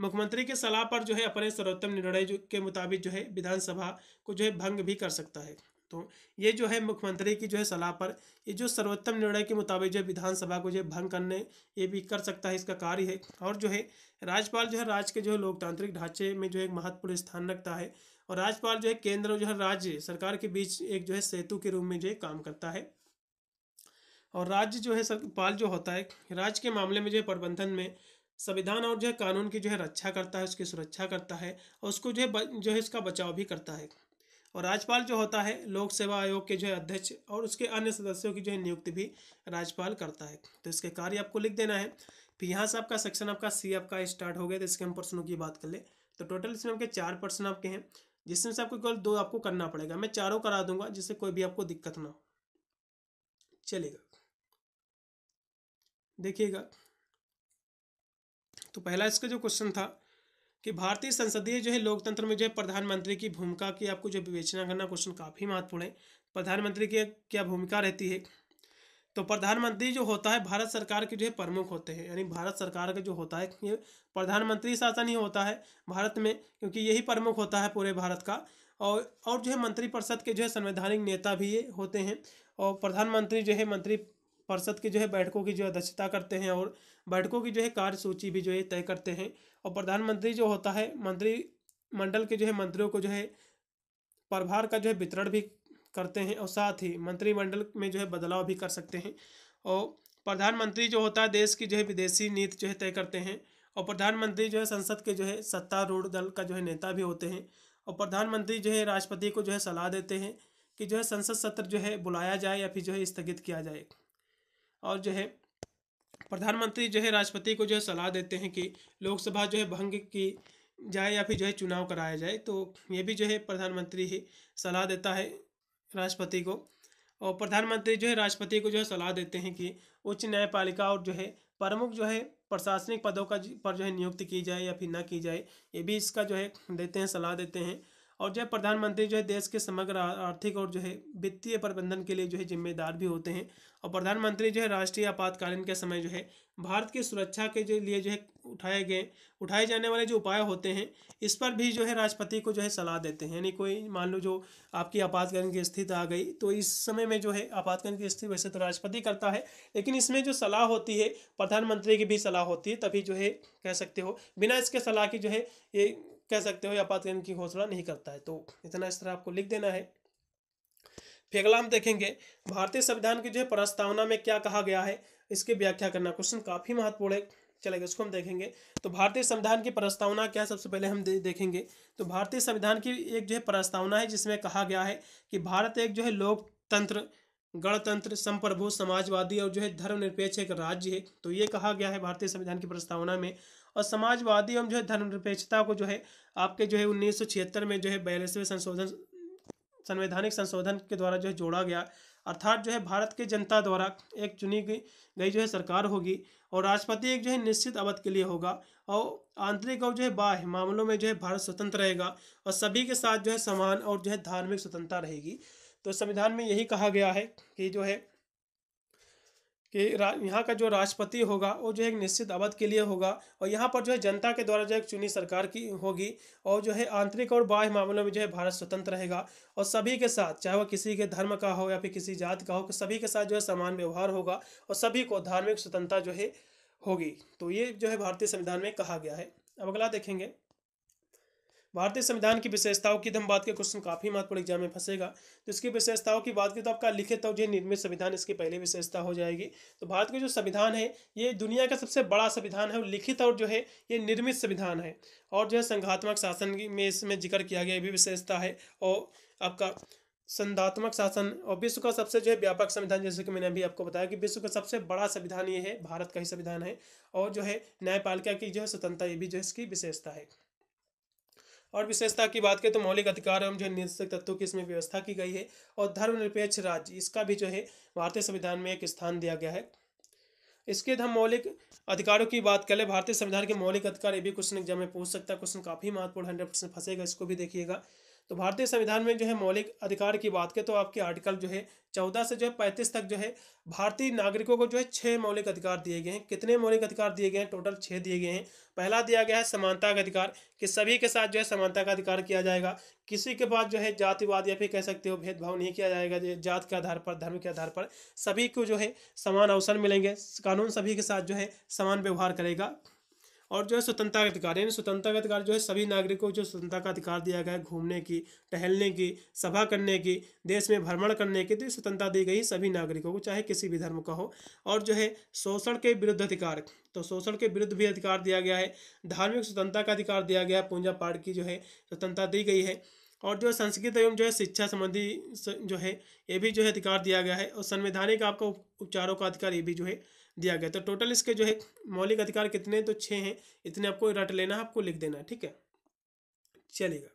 मुख्यमंत्री के सलाह पर जो है अपने सर्वोत्तम निर्णय के मुताबिक जो है विधानसभा को जो है भंग भी कर सकता है तो ये जो है मुख्यमंत्री की जो है सलाह पर ये जो सर्वोत्तम निर्णय के मुताबिक जो विधानसभा को जो भंग करने ये भी कर सकता है इसका कार्य है और जो है राज्यपाल जो है राज्य के जो है लोकतांत्रिक ढांचे में जो है एक महत्वपूर्ण स्थान रखता है और राज्यपाल जो है केंद्र और जो है राज्य सरकार के बीच एक जो है सेतु के रूप में जो है काम करता है और राज्य जो है सरपाल जो होता है राज्य के मामले में जो है प्रबंधन में संविधान और जो है कानून की जो है रक्षा करता है उसकी सुरक्षा करता है और उसको जो है जो है इसका बचाव भी करता है और राज्यपाल जो होता है लोक सेवा आयोग के जो है अध्यक्ष और उसके अन्य सदस्यों की जो है नियुक्ति भी राज्यपाल करता है तो इसके कार्य आपको लिख देना है फिर तो यहाँ से आपका सेक्शन आपका सी आपका स्टार्ट हो गया तो इसके हम प्रश्नों की बात कर ले तो टोटल इसमें आपके चार प्रश्न आपके हैं जिसमें से आपको केवल दो आपको करना पड़ेगा मैं चारों करा दूंगा जिससे कोई भी आपको दिक्कत ना हो चलेगा देखिएगा तो पहला इसका जो क्वेश्चन था कि भारतीय संसदीय जो है लोकतंत्र में जो है प्रधानमंत्री की भूमिका की आपको जो विवेचना करना क्वेश्चन काफ़ी महत्वपूर्ण है प्रधानमंत्री की क्या भूमिका रहती है तो प्रधानमंत्री जो होता है भारत सरकार के जो है प्रमुख होते हैं यानी भारत सरकार का जो होता है ये प्रधानमंत्री शासन ही होता है भारत में क्योंकि यही प्रमुख होता है पूरे भारत का और और जो है मंत्रिपरिषद के जो है संवैधानिक नेता भी ये होते हैं और प्रधानमंत्री जो है मंत्री परिषद की जो है बैठकों की जो है अध्यक्षता करते हैं और बैठकों की जो है कार्यसूची भी जो है तय करते हैं और प्रधानमंत्री जो होता है मंत्री मंडल के जो है मंत्रियों को जो है प्रभार का जो है वितरण भी करते हैं और साथ ही मंत्रिमंडल में जो है बदलाव भी कर सकते हैं और प्रधानमंत्री जो होता है देश की जो है विदेशी नीति जो है तय करते हैं और प्रधानमंत्री जो है संसद के जो है सत्तारूढ़ दल का जो है नेता भी होते हैं और प्रधानमंत्री जो है राष्ट्रपति को जो है सलाह देते हैं कि जो है संसद सत्र जो है बुलाया जाए या फिर जो है स्थगित किया जाए और जो है प्रधानमंत्री जो है राष्ट्रपति को जो है सलाह देते हैं कि लोकसभा जो है भंग की जाए या फिर जो है चुनाव कराया जाए तो ये भी जो है प्रधानमंत्री ही सलाह देता है राष्ट्रपति को और प्रधानमंत्री जो है राष्ट्रपति को जो है सलाह देते हैं कि उच्च न्यायपालिका और जो है प्रमुख जो है प्रशासनिक पदों का पर जो है नियुक्ति की जाए या फिर ना की जाए ये भी इसका जो है देते हैं सलाह देते हैं और जो है प्रधानमंत्री जो है देश के समग्र आर्थिक और जो है वित्तीय प्रबंधन के लिए जो है जिम्मेदार भी होते हैं और प्रधानमंत्री जो है राष्ट्रीय आपातकालीन के समय जो है भारत की सुरक्षा के जो लिए जो है उठाए गए उठाए जाने वाले जो उपाय होते हैं इस पर भी जो है राष्ट्रपति को जो है सलाह देते हैं यानी कोई मान लो जो आपकी आपातकालीन की स्थिति आ गई तो इस समय में जो है आपातकालीन की स्थिति वैसे तो राष्ट्रपति करता है लेकिन इसमें जो सलाह होती है प्रधानमंत्री की भी सलाह होती है तभी जो है कह सकते हो बिना इसके सलाह की जो है ये कह सकते हो आपातकालीन की घोषणा नहीं करता है तो इतना इस तरह आपको लिख देना है फिर अगला हम देखेंगे भारतीय संविधान की जो है प्रस्तावना में क्या कहा गया है इसकी व्याख्या करना क्वेश्चन काफी महत्वपूर्ण है चलेगा इसको हम देखेंगे तो भारतीय संविधान की प्रस्तावना क्या है सबसे पहले हम दे, देखेंगे तो भारतीय संविधान की एक जो है प्रस्तावना है जिसमें कहा गया है कि भारत एक जो है लोकतंत्र गणतंत्र संप्रभु समाजवादी और जो है धर्मनिरपेक्ष एक राज्य है तो ये कहा गया है भारतीय संविधान की प्रस्तावना में और समाजवादी एवं जो है धर्मनिरपेक्षता को जो है आपके जो है उन्नीस में जो है बयालीसवें संशोधन संवैधानिक संशोधन के द्वारा जो है जोड़ा गया अर्थात जो है भारत के जनता द्वारा एक चुनी गई गई जो है सरकार होगी और राष्ट्रपति एक जो है निश्चित अवध के लिए होगा और आंतरिक और जो है बाह्य मामलों में जो है भारत स्वतंत्र रहेगा और सभी के साथ जो है समान और जो है धार्मिक स्वतंत्रता रहेगी तो संविधान में यही कहा गया है कि जो है कि यहाँ का जो राष्ट्रपति होगा वो जो है एक निश्चित अवध के लिए होगा और यहाँ पर जो है जनता के द्वारा जो है चुनी सरकार की होगी और जो है आंतरिक और बाह्य मामलों में जो है भारत स्वतंत्र रहेगा और सभी के साथ चाहे वह किसी के धर्म का हो या फिर किसी जात का हो कि सभी के साथ जो है समान व्यवहार होगा और सभी को धार्मिक स्वतंत्रता जो है होगी तो ये जो है भारतीय संविधान में कहा गया है अब अगला देखेंगे भारतीय संविधान की विशेषताओं की हम बात करें क्वेश्चन काफी महत्वपूर्ण एग्जाम में फंसेगा तो इसकी विशेषताओं की बात की तो आपका लिखित और जो निर्मित संविधान इसकी पहली विशेषता हो जाएगी तो भारत का जो संविधान है ये दुनिया का सबसे बड़ा संविधान है और लिखित और जो है ये निर्मित संविधान है और जो है संघात्मक शासन में इसमें जिक्र किया गया भी विशेषता है और आपका संधात्मक शासन और विश्व का सबसे जो है व्यापक संविधान जैसे कि मैंने अभी आपको बताया कि विश्व का सबसे बड़ा संविधान ये है भारत का ही संविधान है और जो है न्यायपालिका की जो है स्वतंत्रता ये भी जो है इसकी विशेषता है और विशेषता की बात करें तो मौलिक अधिकार एवं जो निरक्षक तत्वों की इसमें व्यवस्था की गई है और धर्मनिरपेक्ष राज्य इसका भी जो है भारतीय संविधान में एक स्थान दिया गया है इसके हम मौलिक अधिकारों की बात करें भारतीय संविधान के मौलिक अधिकार ये भी क्वेश्चन एग्जाम में पूछ सकता है क्वेश्चन काफी महत्वपूर्ण हंड्रेड परसेंट फंसेगा इसको भी देखिएगा तो भारतीय संविधान में जो है मौलिक अधिकार की बात करें तो आपके आर्टिकल जो है चौदह से जो है पैंतीस तक जो है भारतीय नागरिकों को जो है छः मौलिक अधिकार दिए गए हैं कितने मौलिक अधिकार दिए गए हैं टोटल छः दिए गए हैं पहला दिया गया है समानता का अधिकार कि सभी के साथ जो है समानता का अधिकार किया जाएगा किसी के पास जो है जातिवाद या फिर कह सकते हो भेदभाव नहीं किया जाएगा जात के आधार पर धर्म के आधार पर सभी को जो है समान अवसर मिलेंगे कानून सभी के साथ जो है समान व्यवहार करेगा और जो है स्वतंत्रता का अधिकार यानी स्वतंत्रता का अधिकार जो है सभी नागरिकों को जो स्वतंत्रता का अधिकार दिया गया है घूमने की टहलने की सभा करने की देश में भ्रमण करने की तो स्वतंत्रता दी गई सभी नागरिकों को चाहे किसी भी धर्म का हो और जो है शोषण के विरुद्ध अधिकार तो शोषण के विरुद्ध भी अधिकार दिया गया है धार्मिक स्वतंत्रता का अधिकार दिया गया है पूजा पाठ की जो है स्वतंत्रता दी गई है और जो संस्कृत एवं जो है शिक्षा संबंधी जो है ये भी जो है अधिकार दिया गया है और संवैधानिक आपका उपचारों का अधिकार ये भी जो है दिया गया तो टोटल इसके जो है मौलिक अधिकार कितने तो छः हैं इतने आपको रट लेना है आपको लिख देना ठीक है चलेगा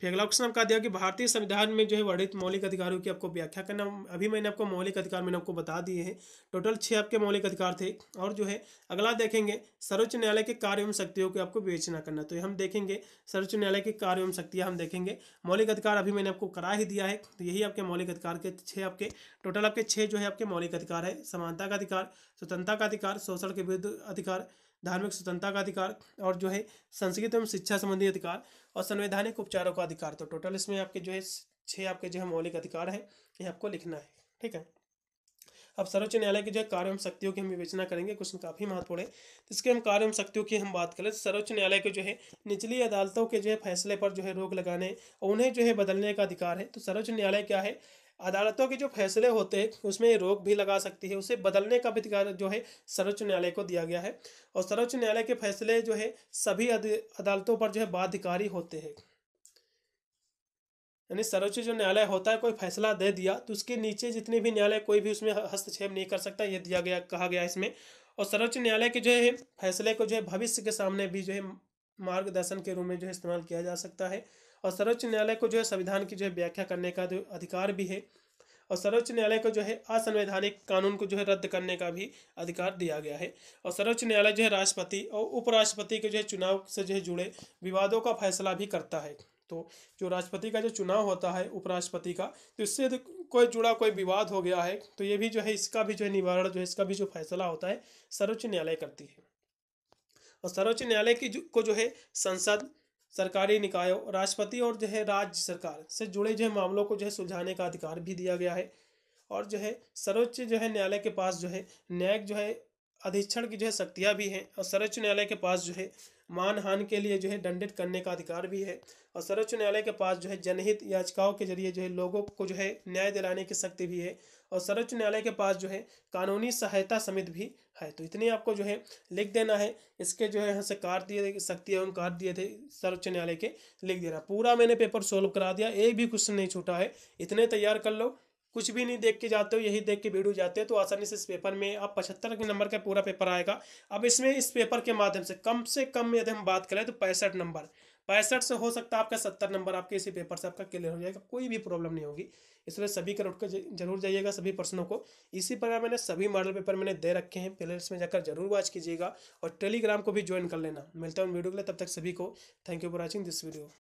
फिर अगला क्वेश्चन आपका दिया कि भारतीय संविधान में जो है वर्णित मौलिक अधिकारों की आपको व्याख्या करना अभी मैंने आपको मौलिक अधिकार मैंने आपको बता दिए हैं टोटल छः आपके मौलिक अधिकार थे और जो है अगला देखेंगे सर्वोच्च न्यायालय के कार्य एवं शक्तियों की आपको विवेचना करना तो हम देखेंगे सर्वोच्च न्यायालय के कार्य एवं शक्तियाँ हम देखेंगे मौलिक अधिकार अभी मैंने आपको करा ही दिया है तो यही आपके मौलिक अधिकार के छः आपके टोटल आपके छः जो है आपके मौलिक अधिकार है समानता का अधिकार स्वतंत्रता का अधिकार शोषण के विरुद्ध अधिकार धार्मिक स्वतंत्रता का अधिकार और जो है संस्कृत एवं शिक्षा संबंधी अधिकार और संवैधानिक उपचारों का अधिकार तो टोटल इसमें आपके जो है छह आपके जो है मौलिक अधिकार है ये आपको लिखना है ठीक है अब सर्वोच्च न्यायालय के जो है कार्य एवं शक्तियों की हम विवेचना करेंगे क्वेश्चन काफी महत्वपूर्ण है इसके हम कार्य एवं शक्तियों की हम बात करें तो सर्वोच्च न्यायालय के जो है निचली अदालतों के जो है फैसले पर जो है रोक लगाने और उन्हें जो है बदलने का अधिकार है तो सर्वोच्च न्यायालय क्या है अदालतों के जो फैसले होते हैं उसमें रोक भी लगा सकती है उसे बदलने का भी अधिकार जो है सर्वोच्च न्यायालय को दिया गया है और सर्वोच्च न्यायालय के फैसले जो है सभी अदालतों पर जो है बाध्यकारी होते हैं यानी सर्वोच्च जो न्यायालय होता है कोई फैसला दे दिया तो उसके नीचे जितने भी न्यायालय कोई भी उसमें हस्तक्षेप नहीं कर सकता ये दिया गया कहा गया इसमें और सर्वोच्च न्यायालय के जो है फैसले को जो है भविष्य के सामने भी जो है मार्गदर्शन के रूप में जो है इस्तेमाल किया जा सकता है और सर्वोच्च न्यायालय को जो है संविधान की जो है व्याख्या करने का जो अधिकार भी है और सर्वोच्च न्यायालय को जो है असंवैधानिक कानून को जो है रद्द करने का भी अधिकार दिया गया है और सर्वोच्च न्यायालय जो है राष्ट्रपति और उपराष्ट्रपति के जो है चुनाव से जो है जुड़े विवादों का फैसला भी करता है तो जो राष्ट्रपति का जो चुनाव होता है उपराष्ट्रपति का तो इससे कोई जुड़ा कोई विवाद हो गया है तो ये भी जो है इसका भी जो है निवारण जो है इसका भी जो फैसला होता है सर्वोच्च न्यायालय करती है और सर्वोच्च न्यायालय की को जो है संसद सरकारी निकायों राष्ट्रपति और जो है राज्य सरकार से जुड़े जो है मामलों को जो है सुलझाने का अधिकार भी दिया गया है और जो है सर्वोच्च जो है न्यायालय के पास जो है न्यायिक जो है अधीक्षण की जो है शक्तियाँ भी हैं और सर्वोच्च न्यायालय के पास जो है मानहान के लिए जो है दंडित करने का अधिकार भी है और सर्वोच्च न्यायालय के पास जो है जनहित याचिकाओं के जरिए जो है लोगों को जो है न्याय दिलाने की शक्ति भी है और सर्वोच्च न्यायालय के पास जो है कानूनी सहायता समिति भी है तो इतने आपको जो है लिख देना है इसके जो है यहाँ से कार दिए शक्ति एवं कार दिए थे सर्वोच्च न्यायालय के लिख देना पूरा मैंने पेपर सोल्व करा दिया एक भी क्वेश्चन नहीं छूटा है इतने तैयार कर लो कुछ भी नहीं देख के जाते हो यही देख के वीडियो जाते हो तो आसानी से इस पेपर में आप पचहत्तर के नंबर का पूरा पेपर आएगा अब इसमें इस पेपर के माध्यम से कम से कम यदि हम बात करें तो पैंसठ नंबर पैंसठ से हो सकता है आपका सत्तर नंबर आपके इसी पेपर से आपका क्लियर हो जाएगा कोई भी प्रॉब्लम नहीं होगी इसलिए सभी करोड़ कर जरूर जाइएगा सभी प्रश्नों को इसी प्रकार मैंने सभी मॉडल पेपर मैंने दे रखे हैं प्ले में जाकर जरूर वॉच कीजिएगा और टेलीग्राम को भी ज्वाइन कर लेना मिलता है उन वीडियो के लिए तब तक सभी को thank you for watching this video